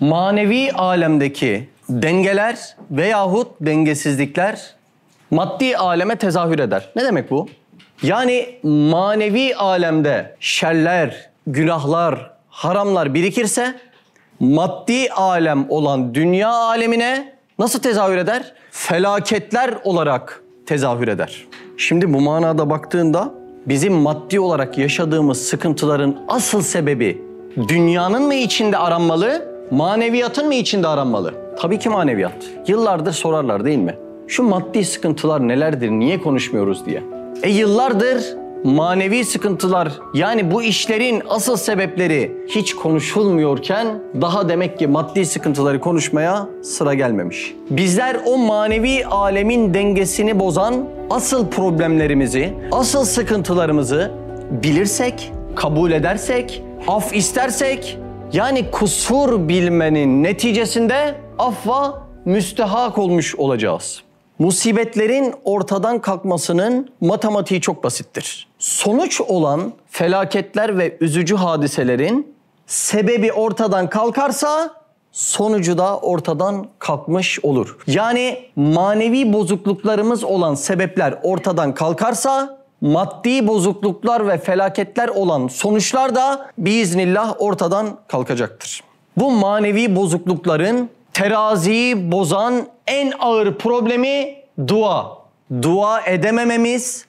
manevi alemdeki dengeler veyahut dengesizlikler maddi aleme tezahür eder. Ne demek bu? Yani manevi alemde şerler, günahlar, haramlar birikirse maddi alem olan dünya alemine nasıl tezahür eder? Felaketler olarak tezahür eder. Şimdi bu manada baktığında bizim maddi olarak yaşadığımız sıkıntıların asıl sebebi dünyanın mı içinde aranmalı, Maneviyatın mı içinde aranmalı? Tabii ki maneviyat. Yıllardır sorarlar değil mi? Şu maddi sıkıntılar nelerdir, niye konuşmuyoruz diye. E yıllardır manevi sıkıntılar yani bu işlerin asıl sebepleri hiç konuşulmuyorken daha demek ki maddi sıkıntıları konuşmaya sıra gelmemiş. Bizler o manevi alemin dengesini bozan asıl problemlerimizi, asıl sıkıntılarımızı bilirsek, kabul edersek, af istersek yani kusur bilmenin neticesinde affa müstehak olmuş olacağız. Musibetlerin ortadan kalkmasının matematiği çok basittir. Sonuç olan felaketler ve üzücü hadiselerin sebebi ortadan kalkarsa sonucu da ortadan kalkmış olur. Yani manevi bozukluklarımız olan sebepler ortadan kalkarsa maddi bozukluklar ve felaketler olan sonuçlar da biiznillah ortadan kalkacaktır. Bu manevi bozuklukların teraziyi bozan en ağır problemi dua. Dua edemememiz,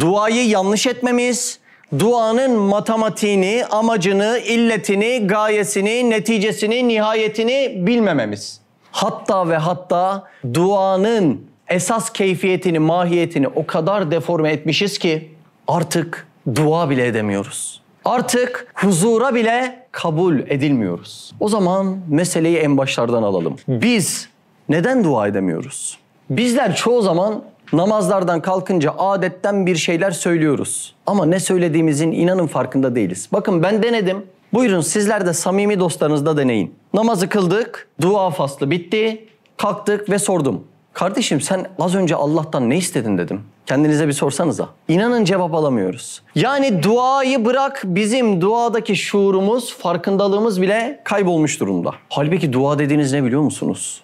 duayı yanlış etmemiz, duanın matematiğini, amacını, illetini, gayesini, neticesini, nihayetini bilmememiz. Hatta ve hatta duanın esas keyfiyetini, mahiyetini o kadar deforme etmişiz ki artık dua bile edemiyoruz. Artık huzura bile kabul edilmiyoruz. O zaman meseleyi en başlardan alalım. Biz neden dua edemiyoruz? Bizler çoğu zaman namazlardan kalkınca adetten bir şeyler söylüyoruz. Ama ne söylediğimizin inanın farkında değiliz. Bakın ben denedim. Buyurun sizler de samimi dostlarınızda deneyin. Namazı kıldık, dua faslı bitti, kalktık ve sordum. Kardeşim sen az önce Allah'tan ne istedin dedim. Kendinize bir sorsanıza. İnanın cevap alamıyoruz. Yani duayı bırak bizim duadaki şuurumuz, farkındalığımız bile kaybolmuş durumda. Halbuki dua dediğiniz ne biliyor musunuz?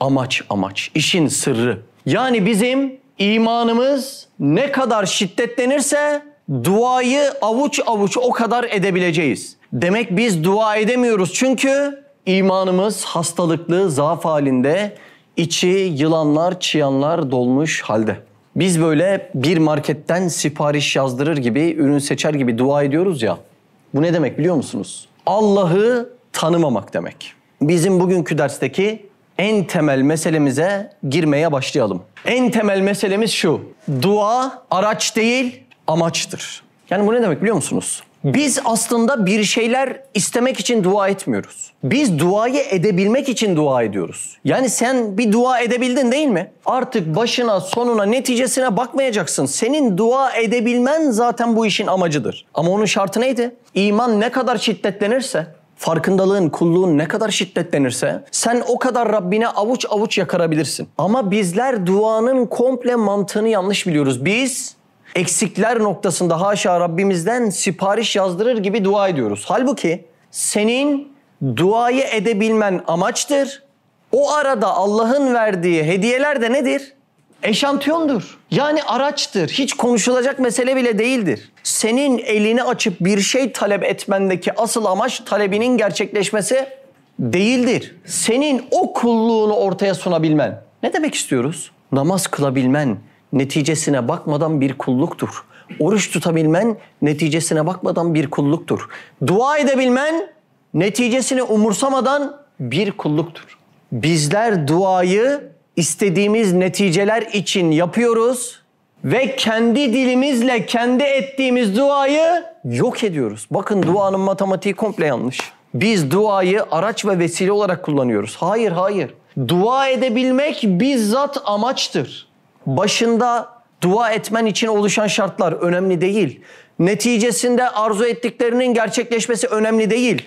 Amaç amaç, işin sırrı. Yani bizim imanımız ne kadar şiddetlenirse duayı avuç avuç o kadar edebileceğiz. Demek biz dua edemiyoruz çünkü imanımız hastalıklı, zaaf halinde içi yılanlar, çıyanlar dolmuş halde. Biz böyle bir marketten sipariş yazdırır gibi, ürün seçer gibi dua ediyoruz ya. Bu ne demek biliyor musunuz? Allah'ı tanımamak demek. Bizim bugünkü dersteki en temel meselemize girmeye başlayalım. En temel meselemiz şu. Dua araç değil, amaçtır. Yani bu ne demek biliyor musunuz? Biz aslında bir şeyler istemek için dua etmiyoruz. Biz duayı edebilmek için dua ediyoruz. Yani sen bir dua edebildin değil mi? Artık başına, sonuna, neticesine bakmayacaksın. Senin dua edebilmen zaten bu işin amacıdır. Ama onun şartı neydi? İman ne kadar şiddetlenirse, farkındalığın, kulluğun ne kadar şiddetlenirse sen o kadar Rabbine avuç avuç yakarabilirsin. Ama bizler duanın komple mantığını yanlış biliyoruz. Biz eksikler noktasında haşa Rabbimizden sipariş yazdırır gibi dua ediyoruz. Halbuki senin duayı edebilmen amaçtır. O arada Allah'ın verdiği hediyeler de nedir? Eşantiyondur. Yani araçtır. Hiç konuşulacak mesele bile değildir. Senin elini açıp bir şey talep etmendeki asıl amaç talebinin gerçekleşmesi değildir. Senin o kulluğunu ortaya sunabilmen. Ne demek istiyoruz? Namaz kılabilmen, neticesine bakmadan bir kulluktur. Oruç tutabilmen neticesine bakmadan bir kulluktur. Dua edebilmen neticesini umursamadan bir kulluktur. Bizler duayı istediğimiz neticeler için yapıyoruz ve kendi dilimizle kendi ettiğimiz duayı yok ediyoruz. Bakın duanın matematiği komple yanlış. Biz duayı araç ve vesile olarak kullanıyoruz. Hayır, hayır. Dua edebilmek bizzat amaçtır başında dua etmen için oluşan şartlar önemli değil. Neticesinde arzu ettiklerinin gerçekleşmesi önemli değil.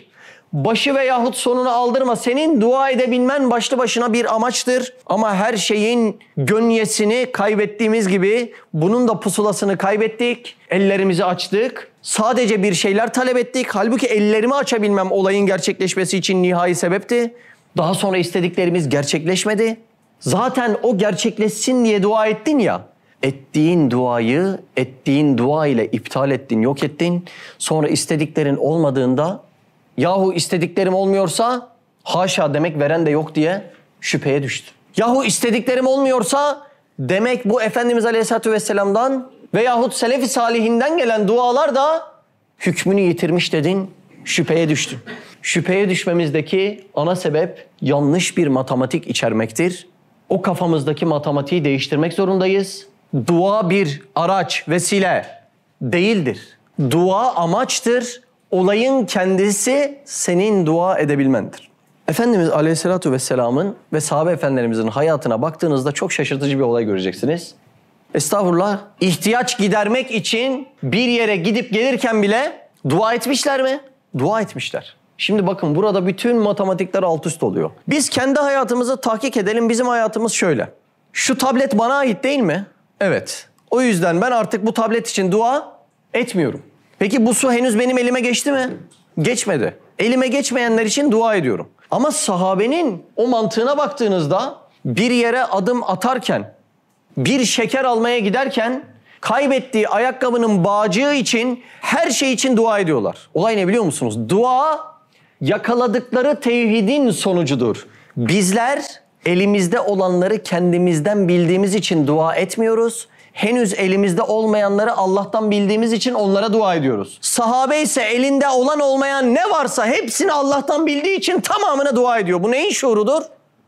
Başı veyahut sonunu aldırma. Senin dua edebilmen başlı başına bir amaçtır. Ama her şeyin gönyesini kaybettiğimiz gibi bunun da pusulasını kaybettik. Ellerimizi açtık. Sadece bir şeyler talep ettik. Halbuki ellerimi açabilmem olayın gerçekleşmesi için nihai sebepti. Daha sonra istediklerimiz gerçekleşmedi. Zaten o gerçekleşsin diye dua ettin ya. Ettiğin duayı ettiğin dua ile iptal ettin, yok ettin. Sonra istediklerin olmadığında yahu istediklerim olmuyorsa haşa demek veren de yok diye şüpheye düştü. Yahu istediklerim olmuyorsa demek bu Efendimiz Aleyhisselatü Vesselam'dan veyahut Selefi Salihinden gelen dualar da hükmünü yitirmiş dedin, şüpheye düştün. Şüpheye düşmemizdeki ana sebep yanlış bir matematik içermektir o kafamızdaki matematiği değiştirmek zorundayız. Dua bir araç, vesile değildir. Dua amaçtır. Olayın kendisi senin dua edebilmendir. Efendimiz Aleyhisselatü Vesselam'ın ve sahabe efendilerimizin hayatına baktığınızda çok şaşırtıcı bir olay göreceksiniz. Estağfurullah, İhtiyaç gidermek için bir yere gidip gelirken bile dua etmişler mi? Dua etmişler. Şimdi bakın burada bütün matematikler alt üst oluyor. Biz kendi hayatımızı tahkik edelim. Bizim hayatımız şöyle. Şu tablet bana ait değil mi? Evet. O yüzden ben artık bu tablet için dua etmiyorum. Peki bu su henüz benim elime geçti mi? Geçmedi. Elime geçmeyenler için dua ediyorum. Ama sahabenin o mantığına baktığınızda bir yere adım atarken, bir şeker almaya giderken kaybettiği ayakkabının bağcığı için her şey için dua ediyorlar. Olay ne biliyor musunuz? Dua yakaladıkları tevhidin sonucudur. Bizler elimizde olanları kendimizden bildiğimiz için dua etmiyoruz. Henüz elimizde olmayanları Allah'tan bildiğimiz için onlara dua ediyoruz. Sahabe ise elinde olan olmayan ne varsa hepsini Allah'tan bildiği için tamamına dua ediyor. Bu neyin şuurudur?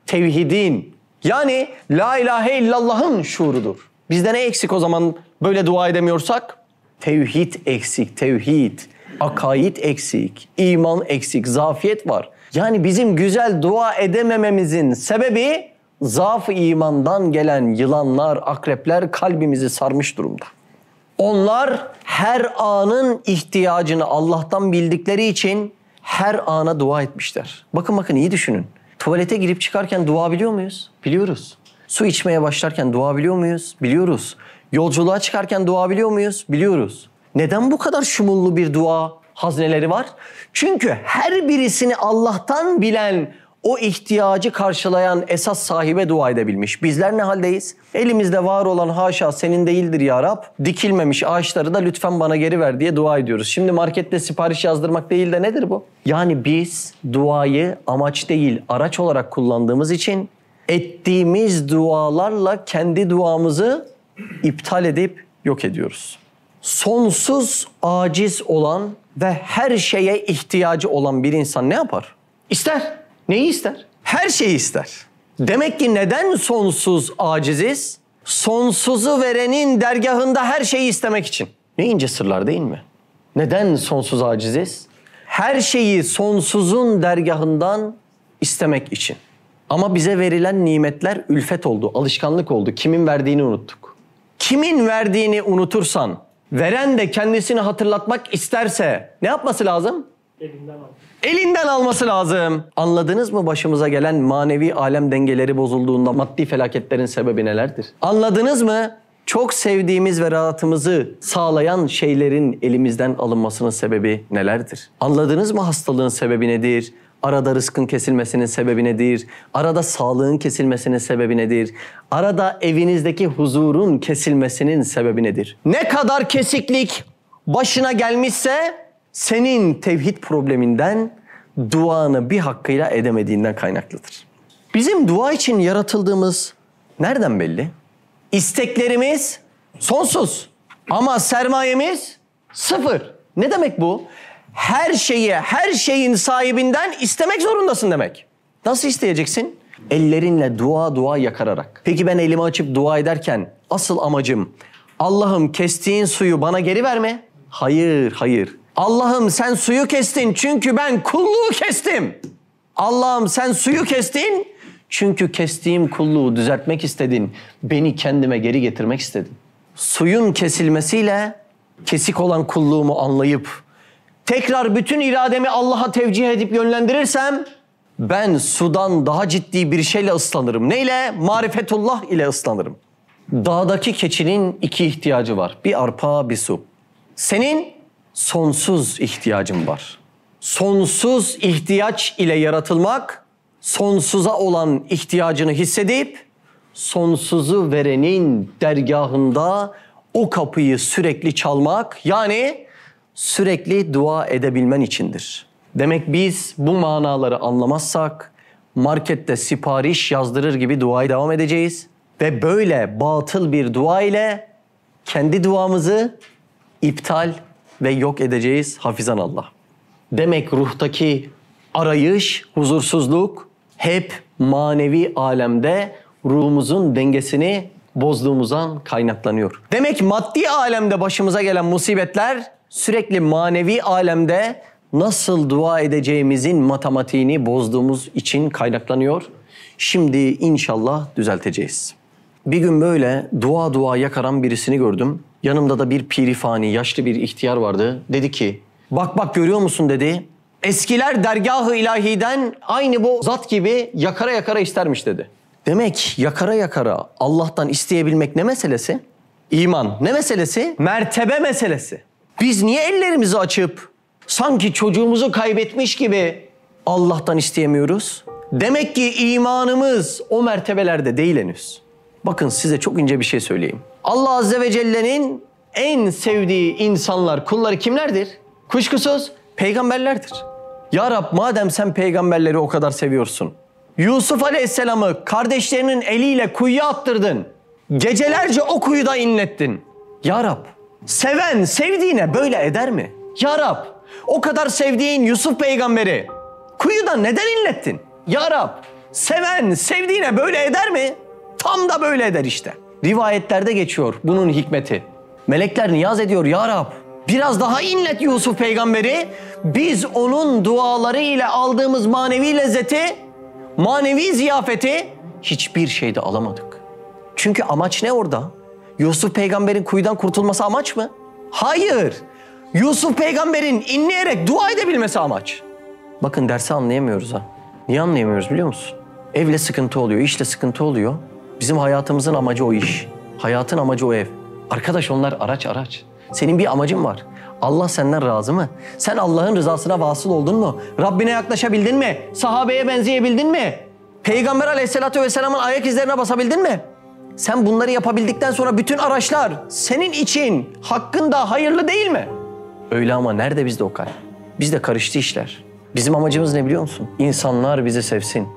Tevhidin. Yani la ilahe illallah'ın şuurudur. Bizde ne eksik o zaman böyle dua edemiyorsak? Tevhid eksik, tevhid akaid eksik, iman eksik, zafiyet var. Yani bizim güzel dua edemememizin sebebi zaaf imandan gelen yılanlar, akrepler kalbimizi sarmış durumda. Onlar her anın ihtiyacını Allah'tan bildikleri için her ana dua etmişler. Bakın bakın iyi düşünün. Tuvalete girip çıkarken dua biliyor muyuz? Biliyoruz. Su içmeye başlarken dua biliyor muyuz? Biliyoruz. Yolculuğa çıkarken dua biliyor muyuz? Biliyoruz. Neden bu kadar şumullu bir dua hazneleri var? Çünkü her birisini Allah'tan bilen o ihtiyacı karşılayan esas sahibe dua edebilmiş. Bizler ne haldeyiz? Elimizde var olan haşa senin değildir ya Rab. Dikilmemiş ağaçları da lütfen bana geri ver diye dua ediyoruz. Şimdi markette sipariş yazdırmak değil de nedir bu? Yani biz duayı amaç değil araç olarak kullandığımız için ettiğimiz dualarla kendi duamızı iptal edip yok ediyoruz sonsuz aciz olan ve her şeye ihtiyacı olan bir insan ne yapar? İster. Neyi ister? Her şeyi ister. Demek ki neden sonsuz aciziz? Sonsuzu verenin dergahında her şeyi istemek için. Ne ince sırlar değil mi? Neden sonsuz aciziz? Her şeyi sonsuzun dergahından istemek için. Ama bize verilen nimetler ülfet oldu, alışkanlık oldu. Kimin verdiğini unuttuk. Kimin verdiğini unutursan Veren de kendisini hatırlatmak isterse ne yapması lazım? Elinden alması. Elinden alması lazım. Anladınız mı başımıza gelen manevi alem dengeleri bozulduğunda maddi felaketlerin sebebi nelerdir? Anladınız mı? Çok sevdiğimiz ve rahatımızı sağlayan şeylerin elimizden alınmasının sebebi nelerdir? Anladınız mı hastalığın sebebi nedir? Arada rızkın kesilmesinin sebebi nedir? Arada sağlığın kesilmesinin sebebi nedir? Arada evinizdeki huzurun kesilmesinin sebebi nedir? Ne kadar kesiklik başına gelmişse senin tevhid probleminden duanı bir hakkıyla edemediğinden kaynaklıdır. Bizim dua için yaratıldığımız nereden belli? İsteklerimiz sonsuz ama sermayemiz sıfır. Ne demek bu? her şeyi, her şeyin sahibinden istemek zorundasın demek. Nasıl isteyeceksin? Ellerinle dua dua yakararak. Peki ben elimi açıp dua ederken asıl amacım Allah'ım kestiğin suyu bana geri verme. Hayır, hayır. Allah'ım sen suyu kestin çünkü ben kulluğu kestim. Allah'ım sen suyu kestin çünkü kestiğim kulluğu düzeltmek istedin. Beni kendime geri getirmek istedin. Suyun kesilmesiyle kesik olan kulluğumu anlayıp tekrar bütün irademi Allah'a tevcih edip yönlendirirsem ben sudan daha ciddi bir şeyle ıslanırım. Neyle? Marifetullah ile ıslanırım. Dağdaki keçinin iki ihtiyacı var. Bir arpa, bir su. Senin sonsuz ihtiyacın var. Sonsuz ihtiyaç ile yaratılmak, sonsuza olan ihtiyacını hissedip, sonsuzu verenin dergahında o kapıyı sürekli çalmak, yani sürekli dua edebilmen içindir. Demek biz bu manaları anlamazsak markette sipariş yazdırır gibi duaya devam edeceğiz ve böyle batıl bir dua ile kendi duamızı iptal ve yok edeceğiz hafizan Allah. Demek ruhtaki arayış, huzursuzluk hep manevi alemde ruhumuzun dengesini bozduğumuzdan kaynaklanıyor. Demek maddi alemde başımıza gelen musibetler sürekli manevi alemde nasıl dua edeceğimizin matematiğini bozduğumuz için kaynaklanıyor. Şimdi inşallah düzelteceğiz. Bir gün böyle dua dua yakaran birisini gördüm. Yanımda da bir pirifani, yaşlı bir ihtiyar vardı. Dedi ki, bak bak görüyor musun dedi. Eskiler dergahı ilahiden aynı bu zat gibi yakara yakara istermiş dedi. Demek yakara yakara Allah'tan isteyebilmek ne meselesi? İman ne meselesi? Mertebe meselesi. Biz niye ellerimizi açıp sanki çocuğumuzu kaybetmiş gibi Allah'tan isteyemiyoruz? Demek ki imanımız o mertebelerde değil henüz. Bakın size çok ince bir şey söyleyeyim. Allah Azze ve Celle'nin en sevdiği insanlar, kulları kimlerdir? Kuşkusuz peygamberlerdir. Ya Rab madem sen peygamberleri o kadar seviyorsun. Yusuf Aleyhisselam'ı kardeşlerinin eliyle kuyuya attırdın. Gecelerce o kuyuda inlettin. Ya Rab Seven sevdiğine böyle eder mi? Ya Rab, o kadar sevdiğin Yusuf peygamberi kuyuda neden inlettin? Ya Rab, seven sevdiğine böyle eder mi? Tam da böyle eder işte. Rivayetlerde geçiyor bunun hikmeti. Melekler niyaz ediyor ya Rab. Biraz daha inlet Yusuf peygamberi. Biz onun duaları ile aldığımız manevi lezzeti, manevi ziyafeti hiçbir şeyde alamadık. Çünkü amaç ne orada? Yusuf peygamberin kuyudan kurtulması amaç mı? Hayır. Yusuf peygamberin inleyerek dua edebilmesi amaç. Bakın dersi anlayamıyoruz ha. Niye anlayamıyoruz biliyor musun? Evle sıkıntı oluyor, işle sıkıntı oluyor. Bizim hayatımızın amacı o iş. Hayatın amacı o ev. Arkadaş onlar araç araç. Senin bir amacın var. Allah senden razı mı? Sen Allah'ın rızasına vasıl oldun mu? Rabbine yaklaşabildin mi? Sahabeye benzeyebildin mi? Peygamber aleyhissalatü vesselamın ayak izlerine basabildin mi? Sen bunları yapabildikten sonra bütün araçlar senin için hakkında hayırlı değil mi? Öyle ama nerede bizde o kalp? Bizde karıştı işler. Bizim amacımız ne biliyor musun? İnsanlar bizi sevsin.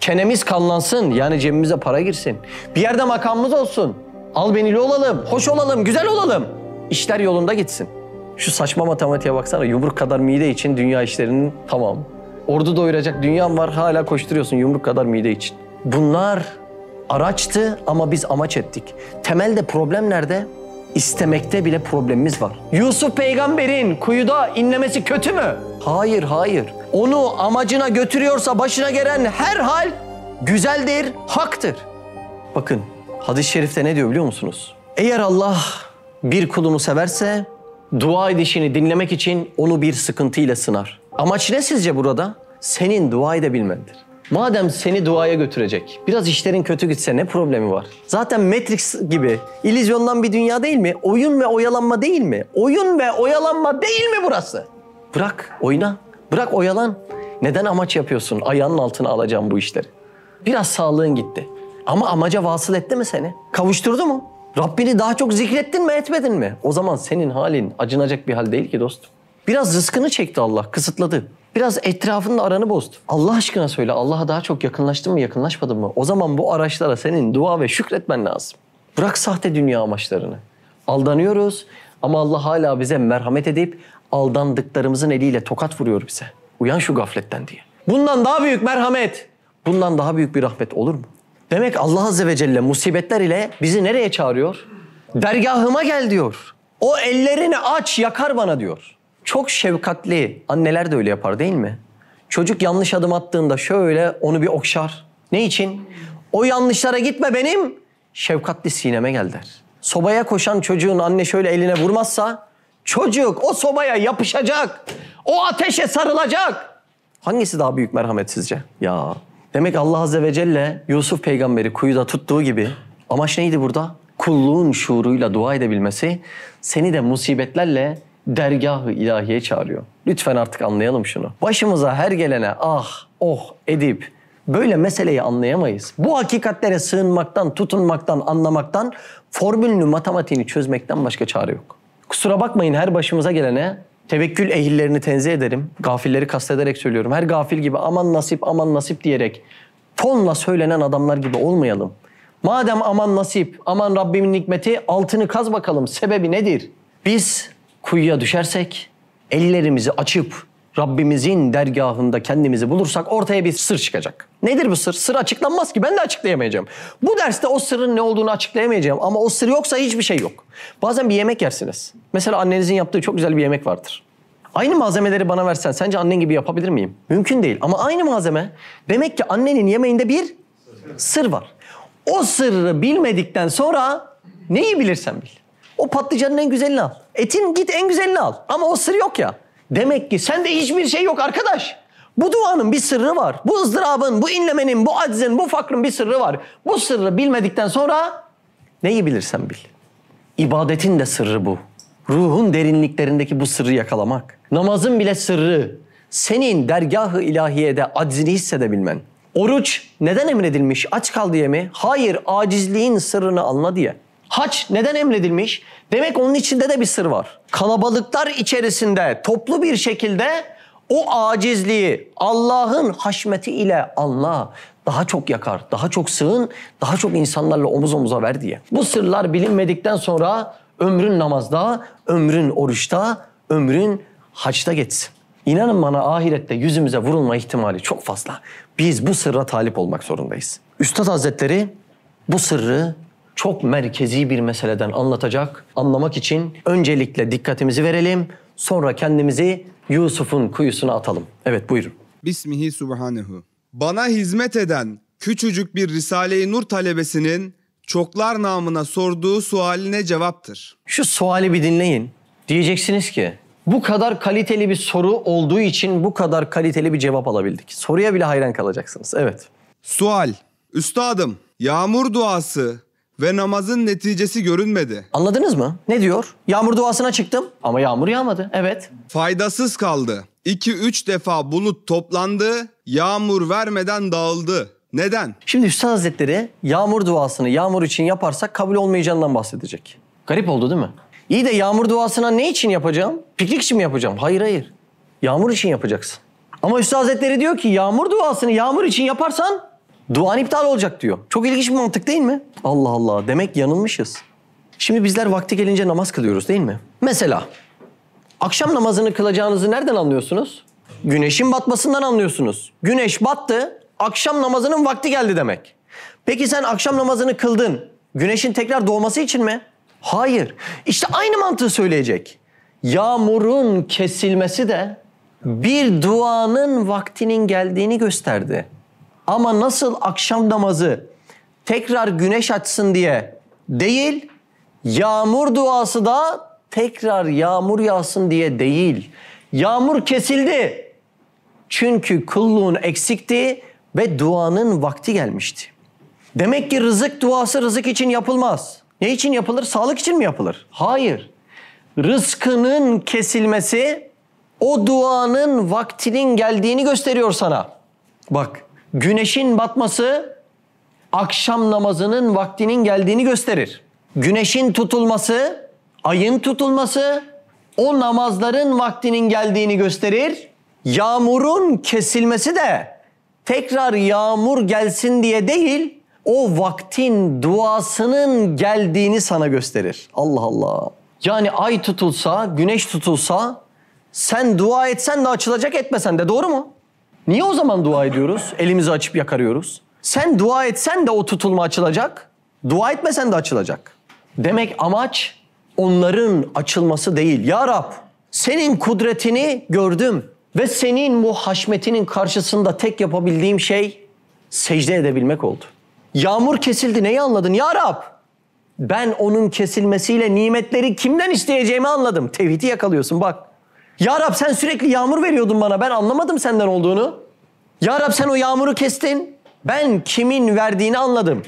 Çenemiz kanlansın yani cebimize para girsin. Bir yerde makamımız olsun. Albenili olalım, hoş olalım, güzel olalım. İşler yolunda gitsin. Şu saçma matematiğe baksana yumruk kadar mide için dünya işlerinin tamamı. Ordu doyuracak dünyam var hala koşturuyorsun yumruk kadar mide için. Bunlar araçtı ama biz amaç ettik. Temelde problem nerede? İstemekte bile problemimiz var. Yusuf peygamberin kuyuda inlemesi kötü mü? Hayır, hayır. Onu amacına götürüyorsa başına gelen her hal güzeldir, haktır. Bakın hadis-i şerifte ne diyor biliyor musunuz? Eğer Allah bir kulunu severse dua edişini dinlemek için onu bir sıkıntıyla sınar. Amaç ne sizce burada? Senin dua edebilmendir. Madem seni duaya götürecek, biraz işlerin kötü gitse ne problemi var? Zaten Matrix gibi illüzyondan bir dünya değil mi? Oyun ve oyalanma değil mi? Oyun ve oyalanma değil mi burası? Bırak oyna, bırak oyalan. Neden amaç yapıyorsun? Ayağının altına alacağım bu işleri. Biraz sağlığın gitti. Ama amaca vasıl etti mi seni? Kavuşturdu mu? Rabbini daha çok zikrettin mi etmedin mi? O zaman senin halin acınacak bir hal değil ki dostum. Biraz rızkını çekti Allah, kısıtladı. Biraz etrafının aranı bozdu. Allah aşkına söyle Allah'a daha çok yakınlaştın mı yakınlaşmadın mı? O zaman bu araçlara senin dua ve şükretmen lazım. Bırak sahte dünya amaçlarını. Aldanıyoruz ama Allah hala bize merhamet edip aldandıklarımızın eliyle tokat vuruyor bize. Uyan şu gafletten diye. Bundan daha büyük merhamet, bundan daha büyük bir rahmet olur mu? Demek Allah Azze ve Celle musibetler ile bizi nereye çağırıyor? Dergahıma gel diyor. O ellerini aç yakar bana diyor. Çok şefkatli anneler de öyle yapar değil mi? Çocuk yanlış adım attığında şöyle onu bir okşar. Ne için? O yanlışlara gitme benim. Şefkatli sineme gel der. Sobaya koşan çocuğun anne şöyle eline vurmazsa çocuk o sobaya yapışacak. O ateşe sarılacak. Hangisi daha büyük merhametsizce? Ya demek Allah Azze ve Celle Yusuf peygamberi kuyuda tuttuğu gibi amaç neydi burada? Kulluğun şuuruyla dua edebilmesi seni de musibetlerle dergahı ilahiye çağırıyor. Lütfen artık anlayalım şunu. Başımıza her gelene ah, oh edip böyle meseleyi anlayamayız. Bu hakikatlere sığınmaktan, tutunmaktan, anlamaktan, formülünü, matematiğini çözmekten başka çare yok. Kusura bakmayın her başımıza gelene tevekkül ehillerini tenzih ederim. Gafilleri kastederek söylüyorum. Her gafil gibi aman nasip, aman nasip diyerek tonla söylenen adamlar gibi olmayalım. Madem aman nasip, aman Rabbimin nikmeti altını kaz bakalım sebebi nedir? Biz kuyuya düşersek, ellerimizi açıp Rabbimizin dergahında kendimizi bulursak ortaya bir sır çıkacak. Nedir bu sır? Sır açıklanmaz ki ben de açıklayamayacağım. Bu derste o sırrın ne olduğunu açıklayamayacağım ama o sır yoksa hiçbir şey yok. Bazen bir yemek yersiniz. Mesela annenizin yaptığı çok güzel bir yemek vardır. Aynı malzemeleri bana versen sence annen gibi yapabilir miyim? Mümkün değil ama aynı malzeme demek ki annenin yemeğinde bir sır var. O sırrı bilmedikten sonra neyi bilirsen bil. O patlıcanın en güzelini al. Etin git en güzelini al. Ama o sır yok ya. Demek ki sende hiçbir şey yok arkadaş. Bu duanın bir sırrı var. Bu ızdırabın, bu inlemenin, bu aczin, bu fakrın bir sırrı var. Bu sırrı bilmedikten sonra neyi bilirsen bil. İbadetin de sırrı bu. Ruhun derinliklerindeki bu sırrı yakalamak. Namazın bile sırrı. Senin dergahı ilahiyede aczini hissedebilmen. Oruç neden emredilmiş? Aç kal diye mi? Hayır, acizliğin sırrını anla diye. Haç neden emredilmiş? Demek onun içinde de bir sır var. Kalabalıklar içerisinde toplu bir şekilde o acizliği Allah'ın haşmeti ile Allah daha çok yakar, daha çok sığın, daha çok insanlarla omuz omuza ver diye. Bu sırlar bilinmedikten sonra ömrün namazda, ömrün oruçta, ömrün haçta geçsin. İnanın bana ahirette yüzümüze vurulma ihtimali çok fazla. Biz bu sırra talip olmak zorundayız. Üstad Hazretleri bu sırrı çok merkezi bir meseleden anlatacak. Anlamak için öncelikle dikkatimizi verelim, sonra kendimizi Yusuf'un kuyusuna atalım. Evet buyurun. Bismihi Subhanehu. Bana hizmet eden küçücük bir Risale-i Nur talebesinin çoklar namına sorduğu sualine cevaptır. Şu suali bir dinleyin. Diyeceksiniz ki bu kadar kaliteli bir soru olduğu için bu kadar kaliteli bir cevap alabildik. Soruya bile hayran kalacaksınız. Evet. Sual. Üstadım, yağmur duası ve namazın neticesi görünmedi. Anladınız mı? Ne diyor? Yağmur duasına çıktım ama yağmur yağmadı. Evet. Faydasız kaldı. 2-3 defa bulut toplandı, yağmur vermeden dağıldı. Neden? Şimdi Üstad Hazretleri yağmur duasını yağmur için yaparsak kabul olmayacağından bahsedecek. Garip oldu değil mi? İyi de yağmur duasına ne için yapacağım? Piknik için mi yapacağım? Hayır hayır. Yağmur için yapacaksın. Ama Üstad Hazretleri diyor ki yağmur duasını yağmur için yaparsan Duan iptal olacak diyor. Çok ilginç bir mantık değil mi? Allah Allah demek yanılmışız. Şimdi bizler vakti gelince namaz kılıyoruz değil mi? Mesela akşam namazını kılacağınızı nereden anlıyorsunuz? Güneşin batmasından anlıyorsunuz. Güneş battı, akşam namazının vakti geldi demek. Peki sen akşam namazını kıldın. Güneşin tekrar doğması için mi? Hayır. İşte aynı mantığı söyleyecek. Yağmurun kesilmesi de bir duanın vaktinin geldiğini gösterdi. Ama nasıl akşam namazı tekrar güneş açsın diye değil, yağmur duası da tekrar yağmur yağsın diye değil. Yağmur kesildi. Çünkü kulluğun eksikti ve duanın vakti gelmişti. Demek ki rızık duası rızık için yapılmaz. Ne için yapılır? Sağlık için mi yapılır? Hayır. Rızkının kesilmesi o duanın vaktinin geldiğini gösteriyor sana. Bak güneşin batması akşam namazının vaktinin geldiğini gösterir. Güneşin tutulması, ayın tutulması o namazların vaktinin geldiğini gösterir. Yağmurun kesilmesi de tekrar yağmur gelsin diye değil, o vaktin duasının geldiğini sana gösterir. Allah Allah. Yani ay tutulsa, güneş tutulsa sen dua etsen de açılacak etmesen de doğru mu? Niye o zaman dua ediyoruz? Elimizi açıp yakarıyoruz. Sen dua etsen de o tutulma açılacak. Dua etmesen de açılacak. Demek amaç onların açılması değil. Ya Rab senin kudretini gördüm ve senin bu haşmetinin karşısında tek yapabildiğim şey secde edebilmek oldu. Yağmur kesildi neyi anladın? Ya Rab ben onun kesilmesiyle nimetleri kimden isteyeceğimi anladım. Tevhidi yakalıyorsun bak. Ya Rab sen sürekli yağmur veriyordun bana. Ben anlamadım senden olduğunu. Ya Rab sen o yağmuru kestin. Ben kimin verdiğini anladım.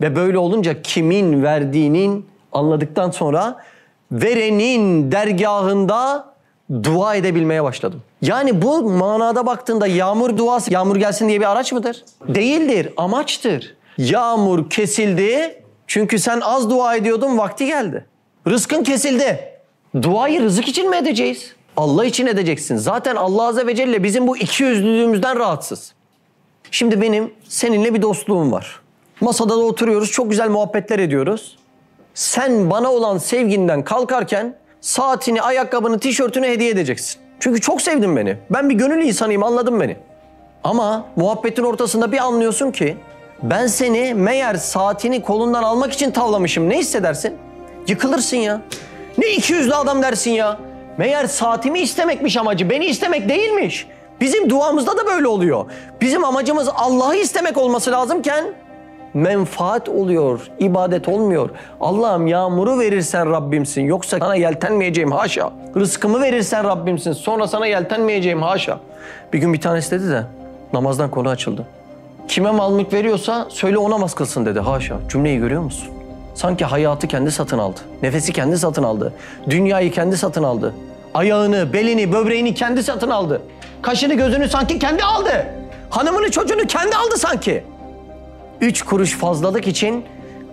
Ve böyle olunca kimin verdiğinin anladıktan sonra verenin dergahında dua edebilmeye başladım. Yani bu manada baktığında yağmur duası yağmur gelsin diye bir araç mıdır? Değildir, amaçtır. Yağmur kesildi çünkü sen az dua ediyordun vakti geldi. Rızkın kesildi. Duayı rızık için mi edeceğiz? Allah için edeceksin. Zaten Allah Azze ve Celle bizim bu iki yüzlülüğümüzden rahatsız. Şimdi benim seninle bir dostluğum var. Masada da oturuyoruz, çok güzel muhabbetler ediyoruz. Sen bana olan sevginden kalkarken saatini, ayakkabını, tişörtünü hediye edeceksin. Çünkü çok sevdin beni. Ben bir gönül insanıyım, anladın beni. Ama muhabbetin ortasında bir anlıyorsun ki ben seni meğer saatini kolundan almak için tavlamışım. Ne hissedersin? Yıkılırsın ya. Ne iki yüzlü adam dersin ya. Meğer saatimi istemekmiş amacı, beni istemek değilmiş. Bizim duamızda da böyle oluyor. Bizim amacımız Allah'ı istemek olması lazımken menfaat oluyor, ibadet olmuyor. Allah'ım yağmuru verirsen Rabbimsin, yoksa sana yeltenmeyeceğim haşa. Rızkımı verirsen Rabbimsin, sonra sana yeltenmeyeceğim haşa. Bir gün bir tanesi dedi de namazdan konu açıldı. Kime mal mülk veriyorsa söyle ona mas kılsın dedi haşa. Cümleyi görüyor musun? Sanki hayatı kendi satın aldı. Nefesi kendi satın aldı. Dünyayı kendi satın aldı. Ayağını, belini, böbreğini kendi satın aldı. Kaşını, gözünü sanki kendi aldı. Hanımını, çocuğunu kendi aldı sanki. Üç kuruş fazlalık için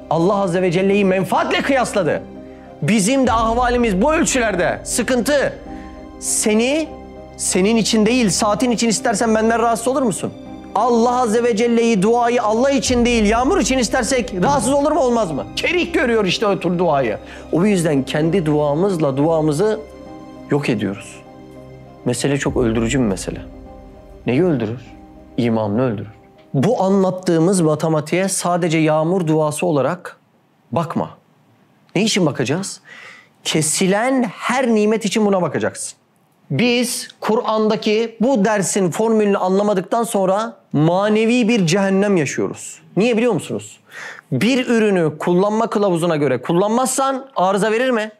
Allah Azze ve Celle'yi menfaatle kıyasladı. Bizim de ahvalimiz bu ölçülerde. Sıkıntı. Seni senin için değil, saatin için istersen benden rahatsız olur musun? Allah Azze ve Celle'yi duayı Allah için değil yağmur için istersek rahatsız olur mu olmaz mı? Kerik görüyor işte o tür duayı. O yüzden kendi duamızla duamızı yok ediyoruz. Mesele çok öldürücü bir mesele. Neyi öldürür? İmanını öldürür. Bu anlattığımız matematiğe sadece yağmur duası olarak bakma. Ne için bakacağız? Kesilen her nimet için buna bakacaksın. Biz Kur'an'daki bu dersin formülünü anlamadıktan sonra manevi bir cehennem yaşıyoruz. Niye biliyor musunuz? Bir ürünü kullanma kılavuzuna göre kullanmazsan arıza verir mi?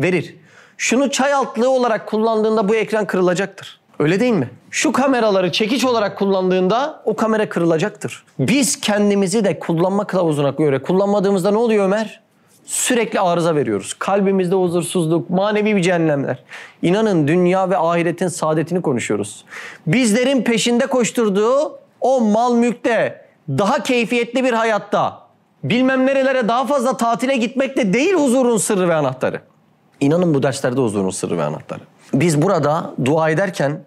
Verir. Şunu çay altlığı olarak kullandığında bu ekran kırılacaktır. Öyle değil mi? Şu kameraları çekiç olarak kullandığında o kamera kırılacaktır. Biz kendimizi de kullanma kılavuzuna göre kullanmadığımızda ne oluyor Ömer? Sürekli arıza veriyoruz. Kalbimizde huzursuzluk, manevi bir cehennemler. İnanın dünya ve ahiretin saadetini konuşuyoruz. Bizlerin peşinde koşturduğu o mal mülkte, daha keyfiyetli bir hayatta, bilmem nerelere daha fazla tatile gitmek de değil huzurun sırrı ve anahtarı. İnanın bu derslerde huzurun sırrı ve anahtarı. Biz burada dua ederken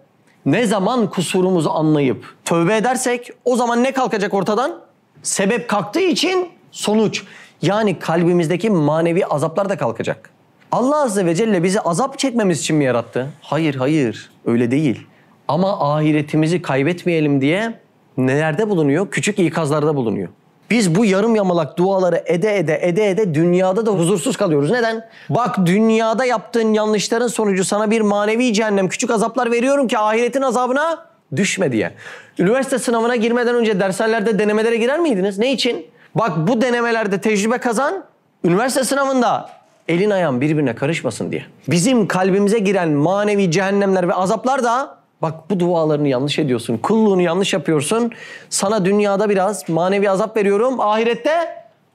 ne zaman kusurumuzu anlayıp tövbe edersek o zaman ne kalkacak ortadan? Sebep kalktığı için sonuç. Yani kalbimizdeki manevi azaplar da kalkacak. Allah Azze ve Celle bizi azap çekmemiz için mi yarattı? Hayır, hayır. Öyle değil. Ama ahiretimizi kaybetmeyelim diye nelerde bulunuyor? Küçük ikazlarda bulunuyor. Biz bu yarım yamalak duaları ede ede ede ede dünyada da huzursuz kalıyoruz. Neden? Bak dünyada yaptığın yanlışların sonucu sana bir manevi cehennem, küçük azaplar veriyorum ki ahiretin azabına düşme diye. Üniversite sınavına girmeden önce dershanelerde denemelere girer miydiniz? Ne için? Bak bu denemelerde tecrübe kazan, üniversite sınavında elin ayağın birbirine karışmasın diye. Bizim kalbimize giren manevi cehennemler ve azaplar da bak bu dualarını yanlış ediyorsun, kulluğunu yanlış yapıyorsun. Sana dünyada biraz manevi azap veriyorum, ahirette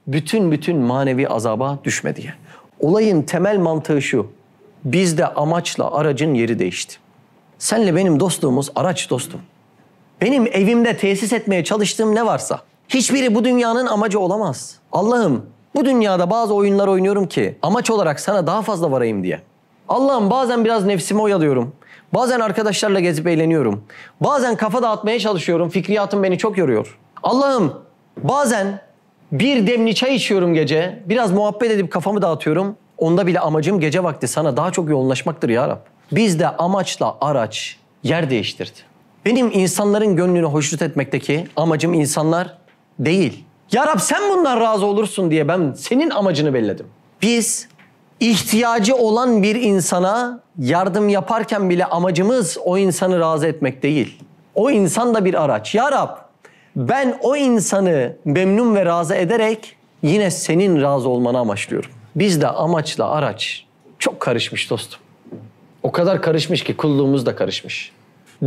bütün bütün manevi azaba düşme diye. Olayın temel mantığı şu. Bizde amaçla aracın yeri değişti. Senle benim dostluğumuz araç dostum. Benim evimde tesis etmeye çalıştığım ne varsa Hiçbiri bu dünyanın amacı olamaz. Allah'ım bu dünyada bazı oyunlar oynuyorum ki amaç olarak sana daha fazla varayım diye. Allah'ım bazen biraz nefsimi oyalıyorum. Bazen arkadaşlarla gezip eğleniyorum. Bazen kafa dağıtmaya çalışıyorum. Fikriyatım beni çok yoruyor. Allah'ım bazen bir demli çay içiyorum gece. Biraz muhabbet edip kafamı dağıtıyorum. Onda bile amacım gece vakti sana daha çok yoğunlaşmaktır ya Rab. de amaçla araç yer değiştirdi. Benim insanların gönlünü hoşnut etmekteki amacım insanlar değil. Ya Rab sen bundan razı olursun diye ben senin amacını belledim. Biz ihtiyacı olan bir insana yardım yaparken bile amacımız o insanı razı etmek değil. O insan da bir araç. Ya Rab ben o insanı memnun ve razı ederek yine senin razı olmanı amaçlıyorum. Biz de amaçla araç çok karışmış dostum. O kadar karışmış ki kulluğumuz da karışmış.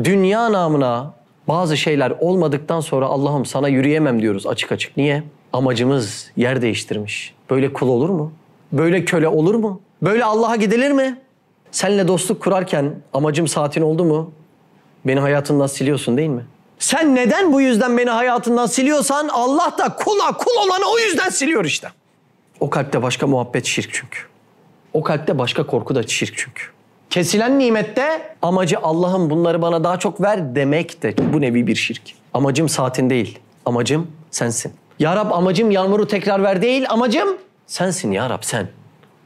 Dünya namına bazı şeyler olmadıktan sonra Allah'ım sana yürüyemem diyoruz açık açık. Niye? Amacımız yer değiştirmiş. Böyle kul olur mu? Böyle köle olur mu? Böyle Allah'a gidilir mi? Senle dostluk kurarken amacım saatin oldu mu? Beni hayatından siliyorsun değil mi? Sen neden bu yüzden beni hayatından siliyorsan Allah da kula kul olanı o yüzden siliyor işte. O kalpte başka muhabbet şirk çünkü. O kalpte başka korku da şirk çünkü. Kesilen nimette amacı Allah'ım bunları bana daha çok ver demek de bu nevi bir şirk. Amacım saatin değil, amacım sensin. Ya Rab amacım yağmuru tekrar ver değil, amacım sensin ya Rab sen.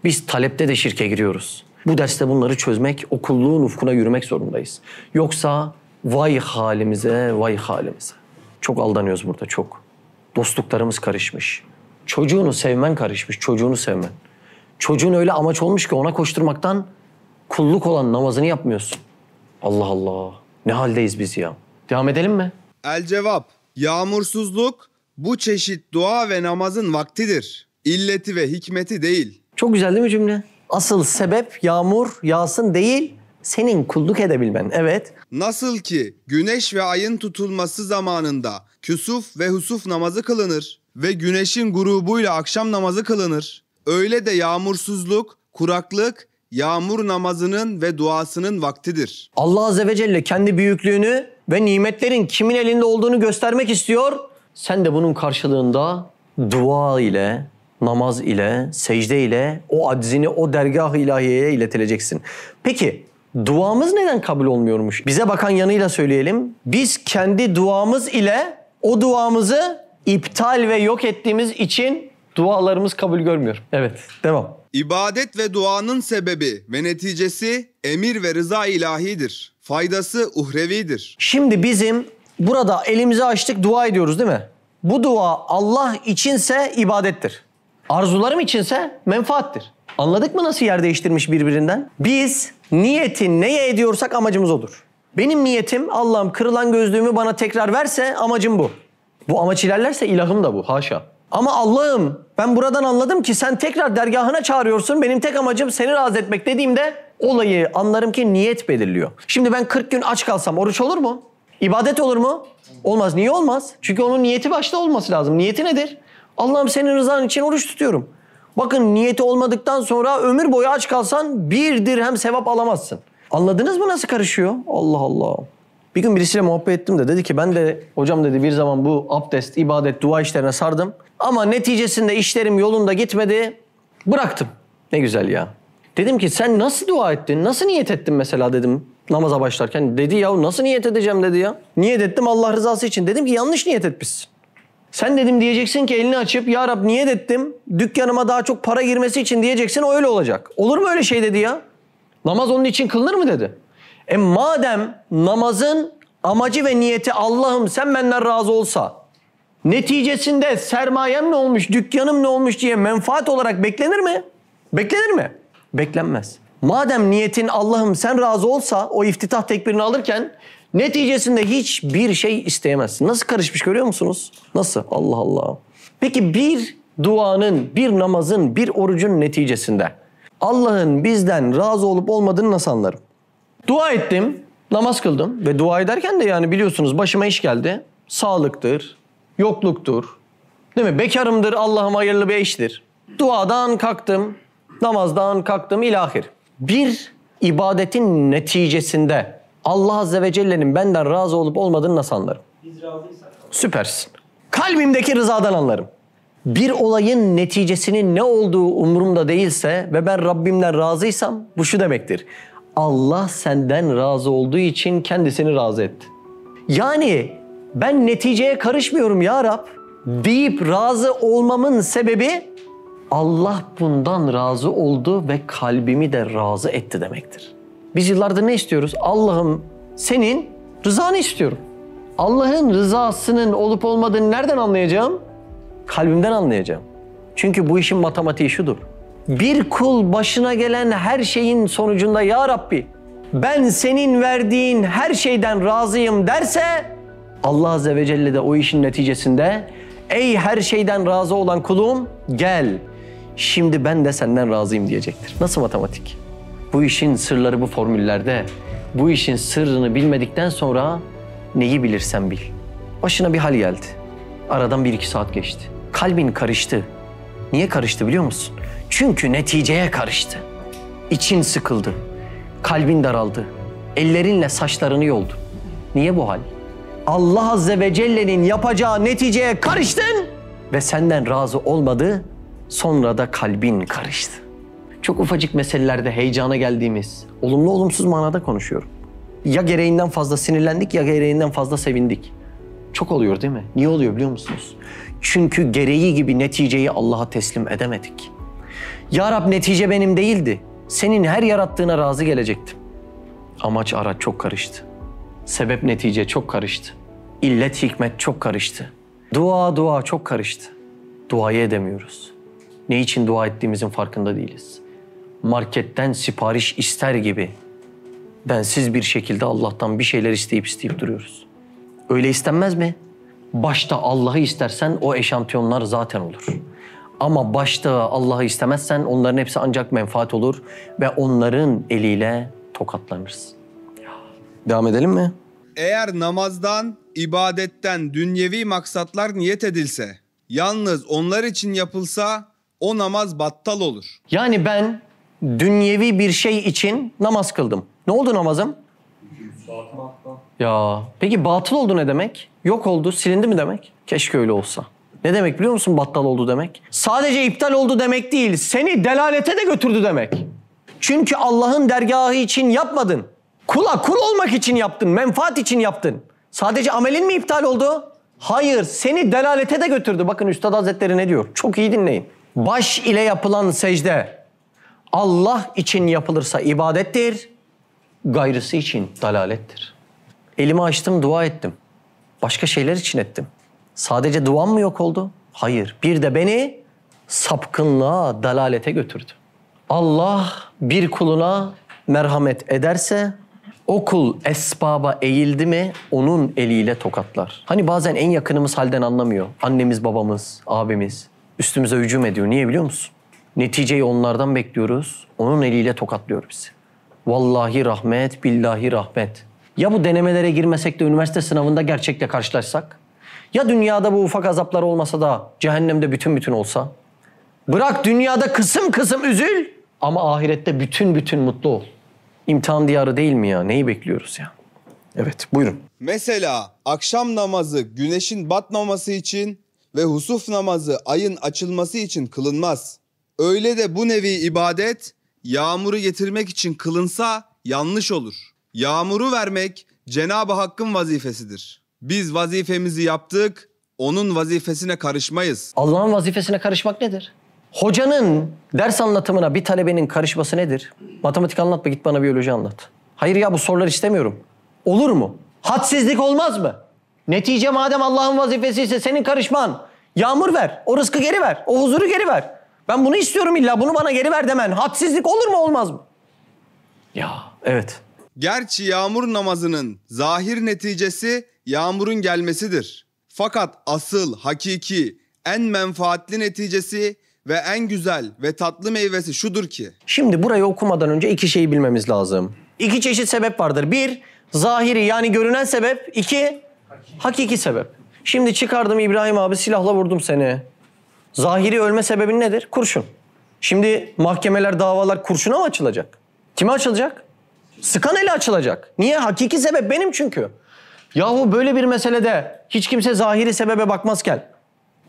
Biz talepte de şirke giriyoruz. Bu derste bunları çözmek, okulluğun ufkuna yürümek zorundayız. Yoksa vay halimize, vay halimize. Çok aldanıyoruz burada, çok. Dostluklarımız karışmış. Çocuğunu sevmen karışmış, çocuğunu sevmen. Çocuğun öyle amaç olmuş ki ona koşturmaktan kulluk olan namazını yapmıyorsun. Allah Allah. Ne haldeyiz biz ya? Devam edelim mi? El cevap. Yağmursuzluk bu çeşit dua ve namazın vaktidir. İlleti ve hikmeti değil. Çok güzel değil mi cümle? Asıl sebep yağmur yağsın değil, senin kulluk edebilmen. Evet. Nasıl ki güneş ve ayın tutulması zamanında küsuf ve husuf namazı kılınır ve güneşin grubuyla akşam namazı kılınır. Öyle de yağmursuzluk, kuraklık yağmur namazının ve duasının vaktidir. Allah Azze ve Celle kendi büyüklüğünü ve nimetlerin kimin elinde olduğunu göstermek istiyor. Sen de bunun karşılığında dua ile, namaz ile, secde ile o aczini o dergah-ı ilahiyeye iletileceksin. Peki duamız neden kabul olmuyormuş? Bize bakan yanıyla söyleyelim. Biz kendi duamız ile o duamızı iptal ve yok ettiğimiz için dualarımız kabul görmüyor. Evet, devam. İbadet ve duanın sebebi ve neticesi emir ve rıza ilahidir. Faydası uhrevidir. Şimdi bizim burada elimizi açtık dua ediyoruz değil mi? Bu dua Allah içinse ibadettir. Arzularım içinse menfaattir. Anladık mı nasıl yer değiştirmiş birbirinden? Biz niyeti neye ediyorsak amacımız odur. Benim niyetim Allah'ım kırılan gözlüğümü bana tekrar verse amacım bu. Bu amaç ilerlerse ilahım da bu haşa. Ama Allah'ım ben buradan anladım ki sen tekrar dergahına çağırıyorsun. Benim tek amacım seni razı etmek dediğimde olayı anlarım ki niyet belirliyor. Şimdi ben 40 gün aç kalsam oruç olur mu? İbadet olur mu? Olmaz. Niye olmaz? Çünkü onun niyeti başta olması lazım. Niyeti nedir? Allah'ım senin rızan için oruç tutuyorum. Bakın niyeti olmadıktan sonra ömür boyu aç kalsan bir dirhem sevap alamazsın. Anladınız mı nasıl karışıyor? Allah Allah. Bir gün birisiyle muhabbet ettim de dedi ki ben de hocam dedi bir zaman bu abdest, ibadet, dua işlerine sardım. Ama neticesinde işlerim yolunda gitmedi. Bıraktım. Ne güzel ya. Dedim ki sen nasıl dua ettin? Nasıl niyet ettin mesela dedim namaza başlarken. Dedi ya nasıl niyet edeceğim dedi ya. Niyet ettim Allah rızası için. Dedim ki yanlış niyet etmişsin. Sen dedim diyeceksin ki elini açıp ya Rab niyet ettim dükkanıma daha çok para girmesi için diyeceksin o öyle olacak. Olur mu öyle şey dedi ya. Namaz onun için kılınır mı dedi. E madem namazın amacı ve niyeti Allah'ım sen benden razı olsa Neticesinde sermayem ne olmuş, dükkanım ne olmuş diye menfaat olarak beklenir mi? Beklenir mi? Beklenmez. Madem niyetin Allah'ım sen razı olsa o iftitah tekbirini alırken neticesinde hiçbir şey isteyemezsin. Nasıl karışmış görüyor musunuz? Nasıl? Allah Allah. Peki bir duanın, bir namazın, bir orucun neticesinde Allah'ın bizden razı olup olmadığını nasıl anlarım? Dua ettim, namaz kıldım ve dua ederken de yani biliyorsunuz başıma iş geldi. Sağlıktır, yokluktur. Değil mi? Bekarımdır, Allah'ım hayırlı bir eştir. Duadan kalktım, namazdan kalktım ilahir. Bir ibadetin neticesinde Allah Azze ve Celle'nin benden razı olup olmadığını nasıl anlarım? Biz razıysak. Süpersin. Kalbimdeki rızadan anlarım. Bir olayın neticesinin ne olduğu umurumda değilse ve ben Rabbimden razıysam bu şu demektir. Allah senden razı olduğu için kendisini razı etti. Yani ben neticeye karışmıyorum ya Rab deyip razı olmamın sebebi Allah bundan razı oldu ve kalbimi de razı etti demektir. Biz yıllarda ne istiyoruz? Allah'ım senin rızanı istiyorum. Allah'ın rızasının olup olmadığını nereden anlayacağım? Kalbimden anlayacağım. Çünkü bu işin matematiği şudur. Bir kul başına gelen her şeyin sonucunda ya Rabbi ben senin verdiğin her şeyden razıyım derse Allah Azze ve Celle de o işin neticesinde ey her şeyden razı olan kulum gel şimdi ben de senden razıyım diyecektir. Nasıl matematik? Bu işin sırları bu formüllerde. Bu işin sırrını bilmedikten sonra neyi bilirsen bil. Başına bir hal geldi. Aradan bir iki saat geçti. Kalbin karıştı. Niye karıştı biliyor musun? Çünkü neticeye karıştı. İçin sıkıldı. Kalbin daraldı. Ellerinle saçlarını yoldu. Niye bu hal? Allah Azze ve Celle'nin yapacağı neticeye karıştın ve senden razı olmadı, sonra da kalbin karıştı. Çok ufacık meselelerde heyecana geldiğimiz, olumlu olumsuz manada konuşuyorum. Ya gereğinden fazla sinirlendik ya gereğinden fazla sevindik. Çok oluyor değil mi? Niye oluyor biliyor musunuz? Çünkü gereği gibi neticeyi Allah'a teslim edemedik. Ya Rab netice benim değildi. Senin her yarattığına razı gelecektim. Amaç araç çok karıştı. Sebep netice çok karıştı. İllet hikmet çok karıştı. Dua dua çok karıştı. Duayı edemiyoruz. Ne için dua ettiğimizin farkında değiliz. Marketten sipariş ister gibi bensiz bir şekilde Allah'tan bir şeyler isteyip isteyip duruyoruz. Öyle istenmez mi? Başta Allah'ı istersen o eşantiyonlar zaten olur. Ama başta Allah'ı istemezsen onların hepsi ancak menfaat olur ve onların eliyle tokatlanırsın. Devam edelim mi? Eğer namazdan, ibadetten dünyevi maksatlar niyet edilse, yalnız onlar için yapılsa o namaz battal olur. Yani ben dünyevi bir şey için namaz kıldım. Ne oldu namazım? Ya peki batıl oldu ne demek? Yok oldu, silindi mi demek? Keşke öyle olsa. Ne demek biliyor musun battal oldu demek? Sadece iptal oldu demek değil, seni delalete de götürdü demek. Çünkü Allah'ın dergahı için yapmadın. Kula kul olmak için yaptın, menfaat için yaptın. Sadece amelin mi iptal oldu? Hayır, seni delalete de götürdü. Bakın Üstad Hazretleri ne diyor? Çok iyi dinleyin. Baş ile yapılan secde Allah için yapılırsa ibadettir, gayrısı için dalalettir. Elimi açtım, dua ettim. Başka şeyler için ettim. Sadece duam mı yok oldu? Hayır. Bir de beni sapkınlığa, dalalete götürdü. Allah bir kuluna merhamet ederse Okul kul esbaba eğildi mi onun eliyle tokatlar. Hani bazen en yakınımız halden anlamıyor. Annemiz, babamız, abimiz üstümüze hücum ediyor. Niye biliyor musun? Neticeyi onlardan bekliyoruz. Onun eliyle tokatlıyor bizi. Vallahi rahmet, billahi rahmet. Ya bu denemelere girmesek de üniversite sınavında gerçekle karşılaşsak? Ya dünyada bu ufak azaplar olmasa da cehennemde bütün bütün olsa? Bırak dünyada kısım kısım üzül ama ahirette bütün bütün mutlu ol imtihan diyarı değil mi ya? Neyi bekliyoruz ya? Evet buyurun. Mesela akşam namazı güneşin batmaması için ve husuf namazı ayın açılması için kılınmaz. Öyle de bu nevi ibadet yağmuru getirmek için kılınsa yanlış olur. Yağmuru vermek Cenab-ı Hakk'ın vazifesidir. Biz vazifemizi yaptık, onun vazifesine karışmayız. Allah'ın vazifesine karışmak nedir? Hocanın ders anlatımına bir talebenin karışması nedir? Matematik anlatma git bana biyoloji anlat. Hayır ya bu sorular istemiyorum. Olur mu? Hadsizlik olmaz mı? Netice madem Allah'ın vazifesi ise senin karışman. Yağmur ver, o rızkı geri ver, o huzuru geri ver. Ben bunu istiyorum illa bunu bana geri ver demen. Hadsizlik olur mu olmaz mı? Ya evet. Gerçi yağmur namazının zahir neticesi yağmurun gelmesidir. Fakat asıl, hakiki, en menfaatli neticesi ve en güzel ve tatlı meyvesi şudur ki. Şimdi burayı okumadan önce iki şeyi bilmemiz lazım. İki çeşit sebep vardır. Bir, zahiri yani görünen sebep. iki hakiki sebep. Şimdi çıkardım İbrahim abi silahla vurdum seni. Zahiri ölme sebebin nedir? Kurşun. Şimdi mahkemeler, davalar kurşuna mı açılacak? Kime açılacak? Sıkan ele açılacak. Niye? Hakiki sebep benim çünkü. Yahu böyle bir meselede hiç kimse zahiri sebebe bakmazken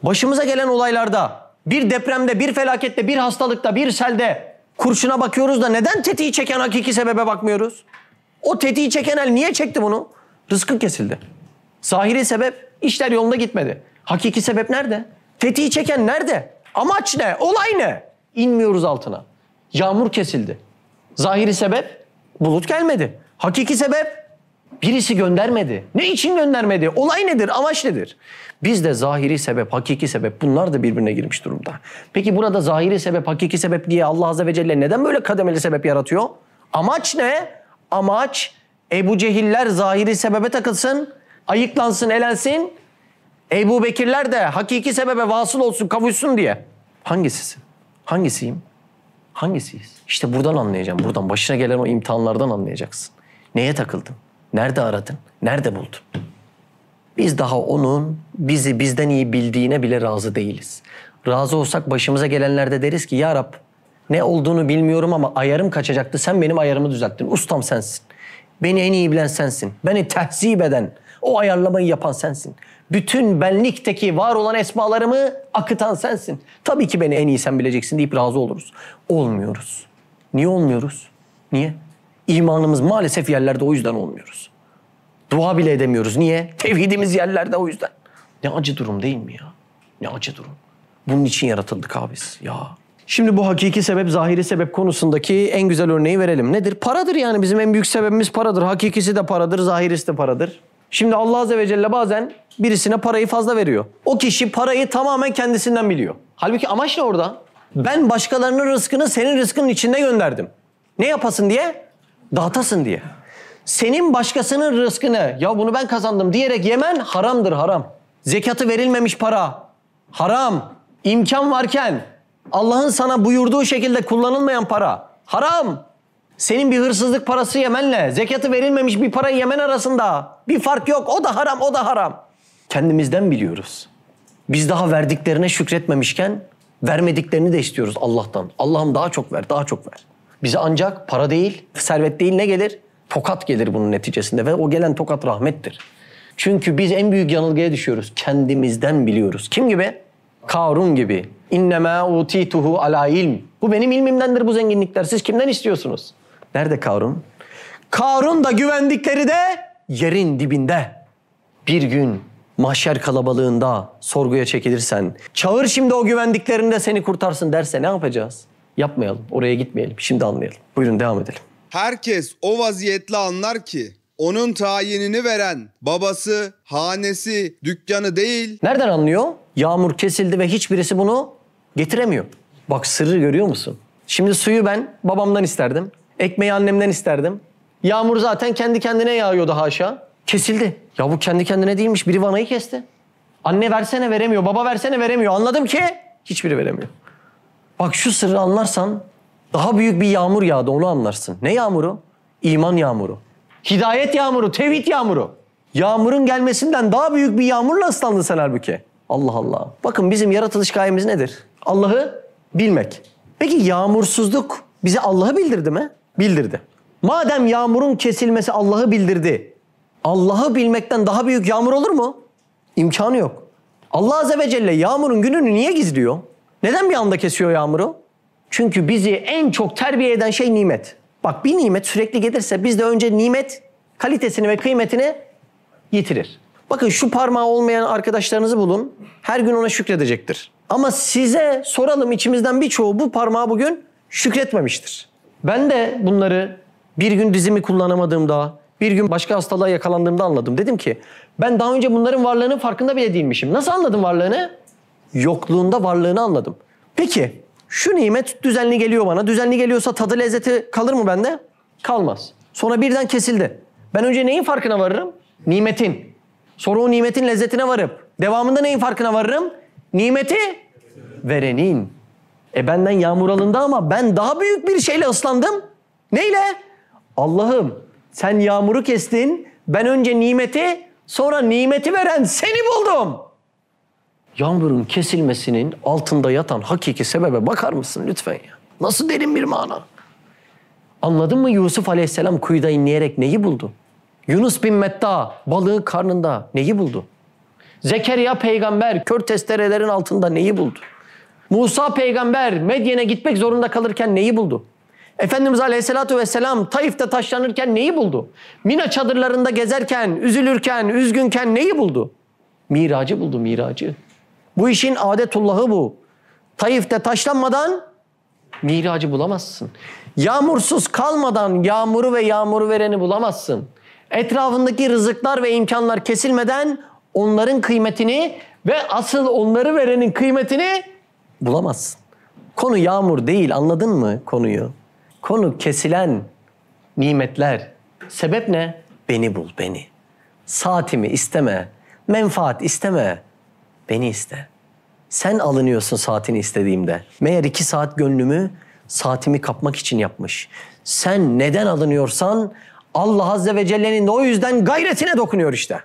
başımıza gelen olaylarda bir depremde, bir felakette, bir hastalıkta, bir selde kurşuna bakıyoruz da neden tetiği çeken hakiki sebebe bakmıyoruz? O tetiği çeken el niye çekti bunu? Rızkın kesildi. Zahiri sebep işler yolunda gitmedi. Hakiki sebep nerede? Tetiği çeken nerede? Amaç ne? Olay ne? İnmiyoruz altına. Yağmur kesildi. Zahiri sebep bulut gelmedi. Hakiki sebep Birisi göndermedi. Ne için göndermedi? Olay nedir? Amaç nedir? Bizde zahiri sebep, hakiki sebep bunlar da birbirine girmiş durumda. Peki burada zahiri sebep, hakiki sebep diye Allah Azze ve Celle neden böyle kademeli sebep yaratıyor? Amaç ne? Amaç Ebu Cehiller zahiri sebebe takılsın, ayıklansın, elensin. Ebu Bekirler de hakiki sebebe vasıl olsun, kavuşsun diye. Hangisisin? Hangisiyim? Hangisiyiz? İşte buradan anlayacağım. Buradan başına gelen o imtihanlardan anlayacaksın. Neye takıldın? Nerede aradın? Nerede buldun? Biz daha onun bizi bizden iyi bildiğine bile razı değiliz. Razı olsak başımıza gelenlerde deriz ki ya Rab ne olduğunu bilmiyorum ama ayarım kaçacaktı. Sen benim ayarımı düzelttin. Ustam sensin. Beni en iyi bilen sensin. Beni tehzip eden, o ayarlamayı yapan sensin. Bütün benlikteki var olan esmalarımı akıtan sensin. Tabii ki beni en iyi sen bileceksin deyip razı oluruz. Olmuyoruz. Niye olmuyoruz? Niye? İmanımız maalesef yerlerde o yüzden olmuyoruz. Dua bile edemiyoruz. Niye? Tevhidimiz yerlerde o yüzden. Ne acı durum değil mi ya? Ne acı durum. Bunun için yaratıldık abis ya. Şimdi bu hakiki sebep, zahiri sebep konusundaki en güzel örneği verelim. Nedir? Paradır yani bizim en büyük sebebimiz paradır. Hakikisi de paradır, zahirisi de paradır. Şimdi Allah Azze ve Celle bazen birisine parayı fazla veriyor. O kişi parayı tamamen kendisinden biliyor. Halbuki amaç ne orada? Ben başkalarının rızkını senin rızkının içinde gönderdim. Ne yapasın diye? Dağıtasın diye. Senin başkasının rızkını ya bunu ben kazandım diyerek yemen haramdır haram. Zekatı verilmemiş para haram. İmkan varken Allah'ın sana buyurduğu şekilde kullanılmayan para haram. Senin bir hırsızlık parası yemenle zekatı verilmemiş bir parayı yemen arasında bir fark yok. O da haram, o da haram. Kendimizden biliyoruz. Biz daha verdiklerine şükretmemişken vermediklerini de istiyoruz Allah'tan. Allah'ım daha çok ver, daha çok ver. Bize ancak para değil, servet değil ne gelir? Tokat gelir bunun neticesinde ve o gelen tokat rahmettir. Çünkü biz en büyük yanılgıya düşüyoruz. Kendimizden biliyoruz. Kim gibi? Karun gibi. İnnemâ utîtuhu alâ ilm. Bu benim ilmimdendir bu zenginlikler. Siz kimden istiyorsunuz? Nerede Karun? Karun da güvendikleri de yerin dibinde. Bir gün mahşer kalabalığında sorguya çekilirsen, çağır şimdi o güvendiklerinde seni kurtarsın derse ne yapacağız? Yapmayalım, oraya gitmeyelim, şimdi anlayalım. Buyurun devam edelim. Herkes o vaziyetle anlar ki onun tayinini veren babası, hanesi, dükkanı değil. Nereden anlıyor? Yağmur kesildi ve hiçbirisi bunu getiremiyor. Bak sırrı görüyor musun? Şimdi suyu ben babamdan isterdim. Ekmeği annemden isterdim. Yağmur zaten kendi kendine yağıyordu haşa. Kesildi. Ya bu kendi kendine değilmiş. Biri vanayı kesti. Anne versene veremiyor, baba versene veremiyor. Anladım ki hiçbiri veremiyor. Bak şu sırrı anlarsan daha büyük bir yağmur yağdı onu anlarsın. Ne yağmuru? İman yağmuru. Hidayet yağmuru, tevhid yağmuru. Yağmurun gelmesinden daha büyük bir yağmurla ıslandın sen halbuki. Allah Allah. Bakın bizim yaratılış gayemiz nedir? Allah'ı bilmek. Peki yağmursuzluk bize Allah'ı bildirdi mi? Bildirdi. Madem yağmurun kesilmesi Allah'ı bildirdi. Allah'ı bilmekten daha büyük yağmur olur mu? İmkanı yok. Allah Azze ve Celle yağmurun gününü niye gizliyor? Neden bir anda kesiyor yağmuru? Çünkü bizi en çok terbiye eden şey nimet. Bak bir nimet sürekli gelirse biz de önce nimet kalitesini ve kıymetini yitirir. Bakın şu parmağı olmayan arkadaşlarınızı bulun. Her gün ona şükredecektir. Ama size soralım içimizden birçoğu bu parmağı bugün şükretmemiştir. Ben de bunları bir gün dizimi kullanamadığımda, bir gün başka hastalığa yakalandığımda anladım. Dedim ki ben daha önce bunların varlığının farkında bile değilmişim. Nasıl anladım varlığını? yokluğunda varlığını anladım. Peki şu nimet düzenli geliyor bana. Düzenli geliyorsa tadı lezzeti kalır mı bende? Kalmaz. Sonra birden kesildi. Ben önce neyin farkına varırım? Nimetin. Sonra o nimetin lezzetine varıp devamında neyin farkına varırım? Nimeti verenin. E benden yağmur alındı ama ben daha büyük bir şeyle ıslandım. Neyle? Allah'ım sen yağmuru kestin. Ben önce nimeti sonra nimeti veren seni buldum yağmurun kesilmesinin altında yatan hakiki sebebe bakar mısın lütfen ya? Nasıl derin bir mana? Anladın mı Yusuf Aleyhisselam kuyuda inleyerek neyi buldu? Yunus bin Metta balığı karnında neyi buldu? Zekeriya peygamber kör testerelerin altında neyi buldu? Musa peygamber Medyen'e gitmek zorunda kalırken neyi buldu? Efendimiz Aleyhisselatü Vesselam Taif'te taşlanırken neyi buldu? Mina çadırlarında gezerken, üzülürken, üzgünken neyi buldu? Miracı buldu, miracı. Bu işin adetullahı bu. Taif'te taşlanmadan miracı bulamazsın. Yağmursuz kalmadan yağmuru ve yağmuru vereni bulamazsın. Etrafındaki rızıklar ve imkanlar kesilmeden onların kıymetini ve asıl onları verenin kıymetini bulamazsın. Konu yağmur değil anladın mı konuyu? Konu kesilen nimetler. Sebep ne? Beni bul beni. Saatimi isteme, menfaat isteme, Beni iste. Sen alınıyorsun saatini istediğimde. Meğer iki saat gönlümü saatimi kapmak için yapmış. Sen neden alınıyorsan Allah Azze ve Celle'nin de o yüzden gayretine dokunuyor işte.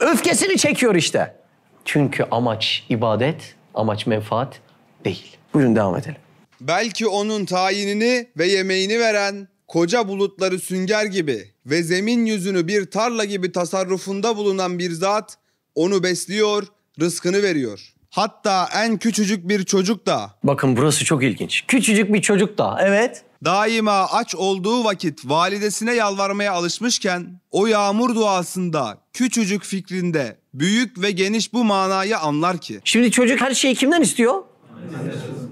Öfkesini çekiyor işte. Çünkü amaç ibadet, amaç menfaat değil. Buyurun devam edelim. Belki onun tayinini ve yemeğini veren koca bulutları sünger gibi ve zemin yüzünü bir tarla gibi tasarrufunda bulunan bir zat onu besliyor rızkını veriyor. Hatta en küçücük bir çocuk da Bakın burası çok ilginç. Küçücük bir çocuk da. Evet. daima aç olduğu vakit validesine yalvarmaya alışmışken o yağmur duasında küçücük fikrinde büyük ve geniş bu manayı anlar ki. Şimdi çocuk her şeyi kimden istiyor?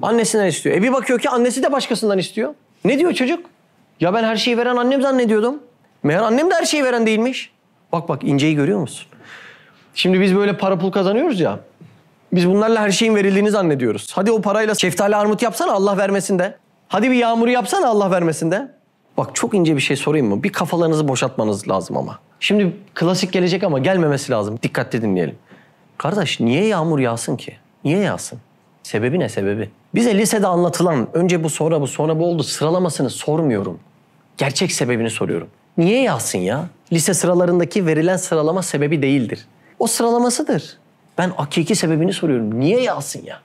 Annesinden istiyor. E bir bakıyor ki annesi de başkasından istiyor. Ne diyor çocuk? Ya ben her şeyi veren annem zannediyordum. Meğer annem de her şeyi veren değilmiş. Bak bak inceyi görüyor musun? Şimdi biz böyle para pul kazanıyoruz ya. Biz bunlarla her şeyin verildiğini zannediyoruz. Hadi o parayla şeftali armut yapsana Allah vermesin de. Hadi bir yağmuru yapsana Allah vermesin de. Bak çok ince bir şey sorayım mı? Bir kafalarınızı boşaltmanız lazım ama. Şimdi klasik gelecek ama gelmemesi lazım. Dikkatli dinleyelim. Kardeş niye yağmur yağsın ki? Niye yağsın? Sebebi ne sebebi? Bize lisede anlatılan önce bu sonra bu sonra bu oldu sıralamasını sormuyorum. Gerçek sebebini soruyorum. Niye yağsın ya? Lise sıralarındaki verilen sıralama sebebi değildir. O sıralamasıdır. Ben hakiki sebebini soruyorum. Niye yağsın ya?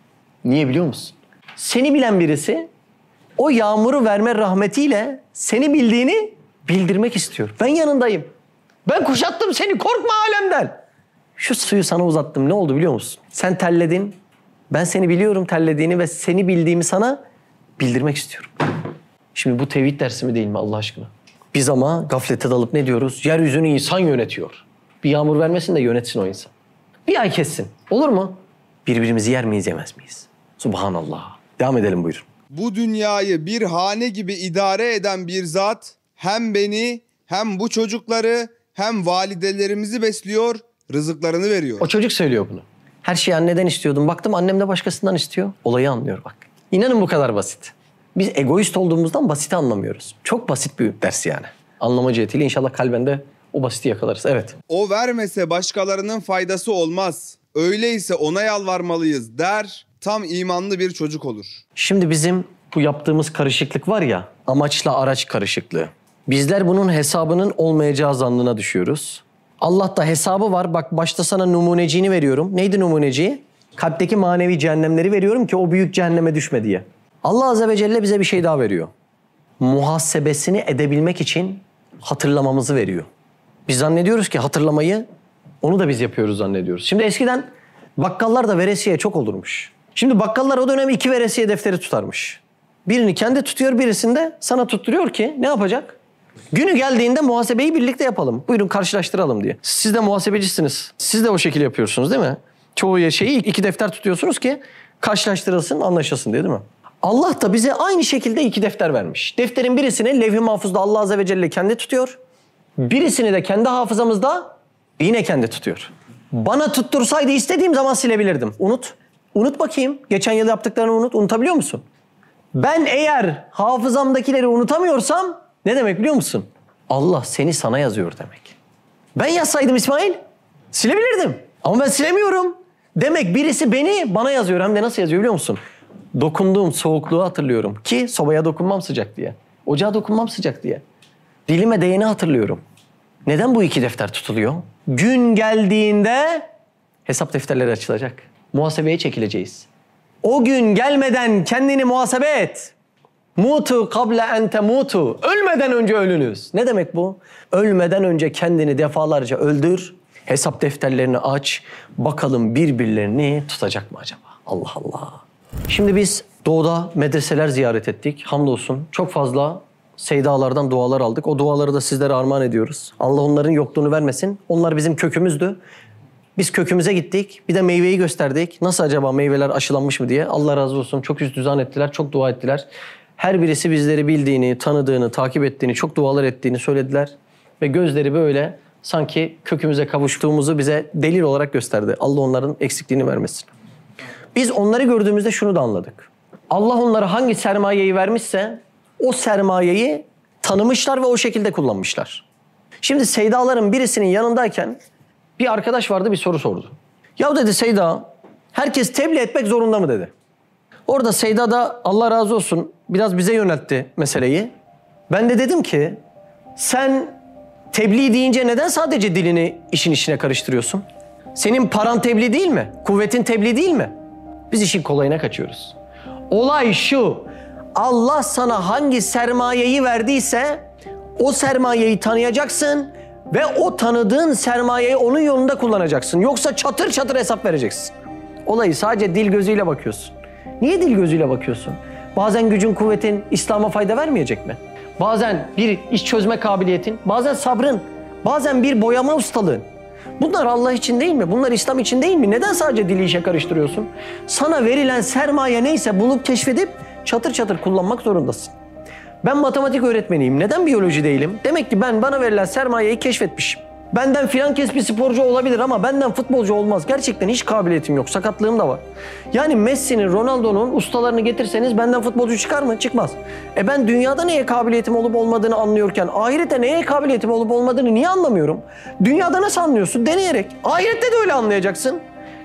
Niye biliyor musun? Seni bilen birisi o yağmuru verme rahmetiyle seni bildiğini bildirmek istiyor. Ben yanındayım. Ben kuşattım seni korkma alemden. Şu suyu sana uzattım ne oldu biliyor musun? Sen terledin. Ben seni biliyorum terlediğini ve seni bildiğimi sana bildirmek istiyorum. Şimdi bu tevhid dersi mi değil mi Allah aşkına? Biz ama gaflete dalıp ne diyoruz? Yeryüzünü insan yönetiyor. Bir yağmur vermesin de yönetsin o insan. Bir ay kessin. Olur mu? Birbirimizi yer miyiz yemez miyiz? Subhanallah. Devam edelim buyurun. Bu dünyayı bir hane gibi idare eden bir zat hem beni hem bu çocukları hem validelerimizi besliyor, rızıklarını veriyor. O çocuk söylüyor bunu. Her şeyi anneden istiyordum. Baktım annem de başkasından istiyor. Olayı anlıyor bak. İnanın bu kadar basit. Biz egoist olduğumuzdan basiti anlamıyoruz. Çok basit bir ders yani. Anlama cihetiyle inşallah kalbende o basiti yakalarız. Evet. O vermese başkalarının faydası olmaz. Öyleyse ona yalvarmalıyız der. Tam imanlı bir çocuk olur. Şimdi bizim bu yaptığımız karışıklık var ya, amaçla araç karışıklığı. Bizler bunun hesabının olmayacağı zannına düşüyoruz. Allah'ta hesabı var. Bak başta sana numuneciğini veriyorum. Neydi numuneciği? Kalpteki manevi cehennemleri veriyorum ki o büyük cehenneme düşme diye. Allah Azze ve Celle bize bir şey daha veriyor. Muhasebesini edebilmek için hatırlamamızı veriyor. Biz zannediyoruz ki hatırlamayı onu da biz yapıyoruz zannediyoruz. Şimdi eskiden bakkallar da veresiye çok olurmuş. Şimdi bakkallar o dönem iki veresiye defteri tutarmış. Birini kendi tutuyor birisini de sana tutturuyor ki ne yapacak? Günü geldiğinde muhasebeyi birlikte yapalım. Buyurun karşılaştıralım diye. Siz de muhasebecisiniz. Siz de o şekilde yapıyorsunuz değil mi? Çoğu şeyi iki defter tutuyorsunuz ki karşılaştırılsın, anlaşılsın diye değil mi? Allah da bize aynı şekilde iki defter vermiş. Defterin birisini levh-i mahfuzda Allah Azze ve Celle kendi tutuyor. Birisini de kendi hafızamızda yine kendi tutuyor. Bana tuttursaydı istediğim zaman silebilirdim. Unut. Unut bakayım. Geçen yıl yaptıklarını unut. Unutabiliyor musun? Ben eğer hafızamdakileri unutamıyorsam ne demek biliyor musun? Allah seni sana yazıyor demek. Ben yazsaydım İsmail silebilirdim. Ama ben silemiyorum. Demek birisi beni bana yazıyor. Hem de nasıl yazıyor biliyor musun? Dokunduğum soğukluğu hatırlıyorum. Ki sobaya dokunmam sıcak diye. Ocağa dokunmam sıcak diye. Dilime değeni hatırlıyorum. Neden bu iki defter tutuluyor? Gün geldiğinde hesap defterleri açılacak. Muhasebeye çekileceğiz. O gün gelmeden kendini muhasebe et. Mutu kable ente mutu. Ölmeden önce ölünüz. Ne demek bu? Ölmeden önce kendini defalarca öldür. Hesap defterlerini aç. Bakalım birbirlerini tutacak mı acaba? Allah Allah. Şimdi biz doğuda medreseler ziyaret ettik. Hamdolsun çok fazla seydalardan dualar aldık. O duaları da sizlere armağan ediyoruz. Allah onların yokluğunu vermesin. Onlar bizim kökümüzdü. Biz kökümüze gittik. Bir de meyveyi gösterdik. Nasıl acaba meyveler aşılanmış mı diye. Allah razı olsun. Çok yüz düzen ettiler. Çok dua ettiler. Her birisi bizleri bildiğini, tanıdığını, takip ettiğini, çok dualar ettiğini söylediler. Ve gözleri böyle sanki kökümüze kavuştuğumuzu bize delil olarak gösterdi. Allah onların eksikliğini vermesin. Biz onları gördüğümüzde şunu da anladık. Allah onlara hangi sermayeyi vermişse o sermayeyi tanımışlar ve o şekilde kullanmışlar. Şimdi Seydaların birisinin yanındayken bir arkadaş vardı bir soru sordu. Ya dedi Seyda herkes tebliğ etmek zorunda mı dedi. Orada Seyda da Allah razı olsun biraz bize yöneltti meseleyi. Ben de dedim ki sen tebliğ deyince neden sadece dilini işin içine karıştırıyorsun? Senin paran tebliğ değil mi? Kuvvetin tebliğ değil mi? Biz işin kolayına kaçıyoruz. Olay şu, Allah sana hangi sermayeyi verdiyse o sermayeyi tanıyacaksın ve o tanıdığın sermayeyi onun yolunda kullanacaksın. Yoksa çatır çatır hesap vereceksin. Olayı sadece dil gözüyle bakıyorsun. Niye dil gözüyle bakıyorsun? Bazen gücün, kuvvetin İslam'a fayda vermeyecek mi? Bazen bir iş çözme kabiliyetin, bazen sabrın, bazen bir boyama ustalığın. Bunlar Allah için değil mi? Bunlar İslam için değil mi? Neden sadece dili işe karıştırıyorsun? Sana verilen sermaye neyse bulup keşfedip çatır çatır kullanmak zorundasın. Ben matematik öğretmeniyim. Neden biyoloji değilim? Demek ki ben bana verilen sermayeyi keşfetmişim. Benden filan kes bir sporcu olabilir ama benden futbolcu olmaz. Gerçekten hiç kabiliyetim yok. Sakatlığım da var. Yani Messi'nin, Ronaldo'nun ustalarını getirseniz benden futbolcu çıkar mı? Çıkmaz. E ben dünyada neye kabiliyetim olup olmadığını anlıyorken ahirette neye kabiliyetim olup olmadığını niye anlamıyorum? Dünyada nasıl anlıyorsun? Deneyerek. Ahirette de öyle anlayacaksın.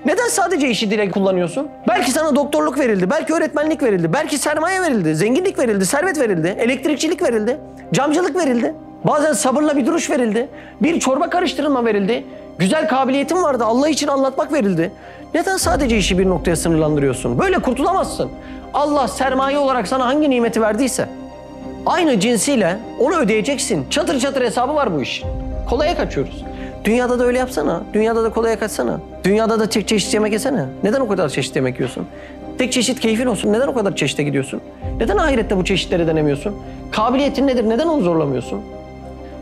Neden sadece işi dile kullanıyorsun? Belki sana doktorluk verildi, belki öğretmenlik verildi, belki sermaye verildi, zenginlik verildi, servet verildi, elektrikçilik verildi, camcılık verildi. Bazen sabırla bir duruş verildi. Bir çorba karıştırılma verildi. Güzel kabiliyetin vardı. Allah için anlatmak verildi. Neden sadece işi bir noktaya sınırlandırıyorsun? Böyle kurtulamazsın. Allah sermaye olarak sana hangi nimeti verdiyse aynı cinsiyle onu ödeyeceksin. Çatır çatır hesabı var bu işin. Kolaya kaçıyoruz. Dünyada da öyle yapsana. Dünyada da kolaya kaçsana. Dünyada da tek çeşit yemek yesene. Neden o kadar çeşit yemek yiyorsun? Tek çeşit keyfin olsun. Neden o kadar çeşite gidiyorsun? Neden ahirette bu çeşitleri denemiyorsun? Kabiliyetin nedir? Neden onu zorlamıyorsun?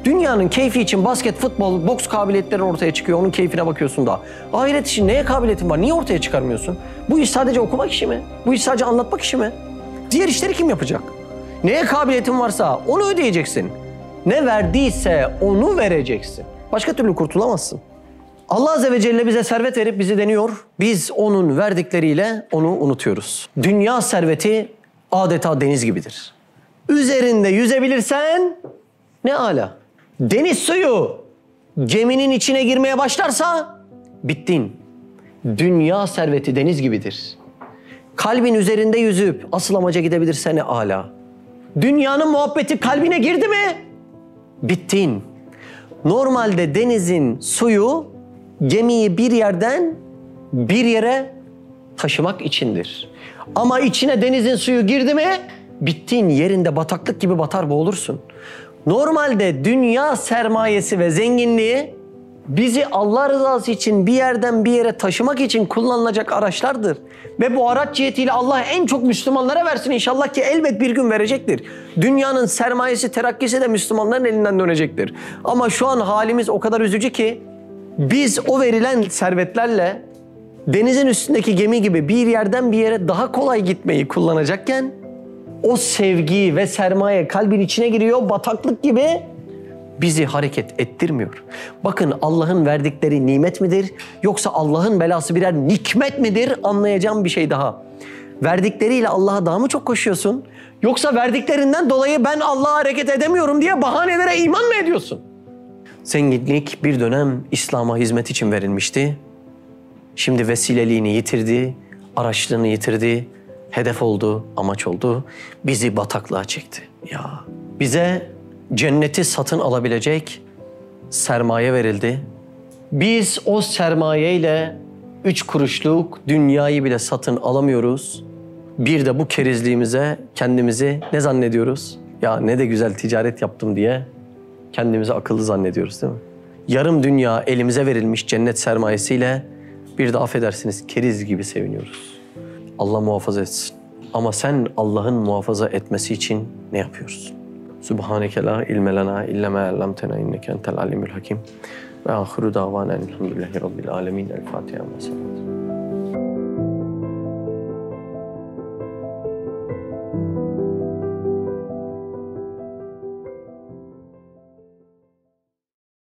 Dünyanın keyfi için basket, futbol, boks kabiliyetleri ortaya çıkıyor. Onun keyfine bakıyorsun da. Ahiret için neye kabiliyetin var? Niye ortaya çıkarmıyorsun? Bu iş sadece okumak işi mi? Bu iş sadece anlatmak işi mi? Diğer işleri kim yapacak? Neye kabiliyetin varsa onu ödeyeceksin. Ne verdiyse onu vereceksin. Başka türlü kurtulamazsın. Allah Azze ve Celle bize servet verip bizi deniyor. Biz onun verdikleriyle onu unutuyoruz. Dünya serveti adeta deniz gibidir. Üzerinde yüzebilirsen ne ala. Deniz suyu geminin içine girmeye başlarsa bittin. Dünya serveti deniz gibidir. Kalbin üzerinde yüzüp asıl amaca gidebilirsen ne ala. Dünyanın muhabbeti kalbine girdi mi? Bittin. Normalde denizin suyu gemiyi bir yerden bir yere taşımak içindir. Ama içine denizin suyu girdi mi bittiğin yerinde bataklık gibi batar boğulursun. Normalde dünya sermayesi ve zenginliği bizi Allah rızası için bir yerden bir yere taşımak için kullanılacak araçlardır. Ve bu araç cihetiyle Allah en çok Müslümanlara versin inşallah ki elbet bir gün verecektir. Dünyanın sermayesi, terakkisi de Müslümanların elinden dönecektir. Ama şu an halimiz o kadar üzücü ki biz o verilen servetlerle denizin üstündeki gemi gibi bir yerden bir yere daha kolay gitmeyi kullanacakken o sevgi ve sermaye kalbin içine giriyor bataklık gibi bizi hareket ettirmiyor. Bakın Allah'ın verdikleri nimet midir yoksa Allah'ın belası birer nikmet midir anlayacağım bir şey daha. Verdikleriyle Allah'a daha mı çok koşuyorsun yoksa verdiklerinden dolayı ben Allah'a hareket edemiyorum diye bahanelere iman mı ediyorsun? Zenginlik bir dönem İslam'a hizmet için verilmişti. Şimdi vesileliğini yitirdi, araçlığını yitirdi, hedef oldu, amaç oldu. Bizi bataklığa çekti. Ya bize cenneti satın alabilecek sermaye verildi. Biz o sermayeyle üç kuruşluk dünyayı bile satın alamıyoruz. Bir de bu kerizliğimize kendimizi ne zannediyoruz? Ya ne de güzel ticaret yaptım diye kendimizi akıllı zannediyoruz değil mi? Yarım dünya elimize verilmiş cennet sermayesiyle bir de affedersiniz keriz gibi seviniyoruz. Allah muhafaza etsin. Ama sen Allah'ın muhafaza etmesi için ne yapıyorsun? Subhaneke la ilme lena illa ma allamtena inneke entel alimul hakim. Ve ahiru davana elhamdülillahi rabbil alemin. El Fatiha ve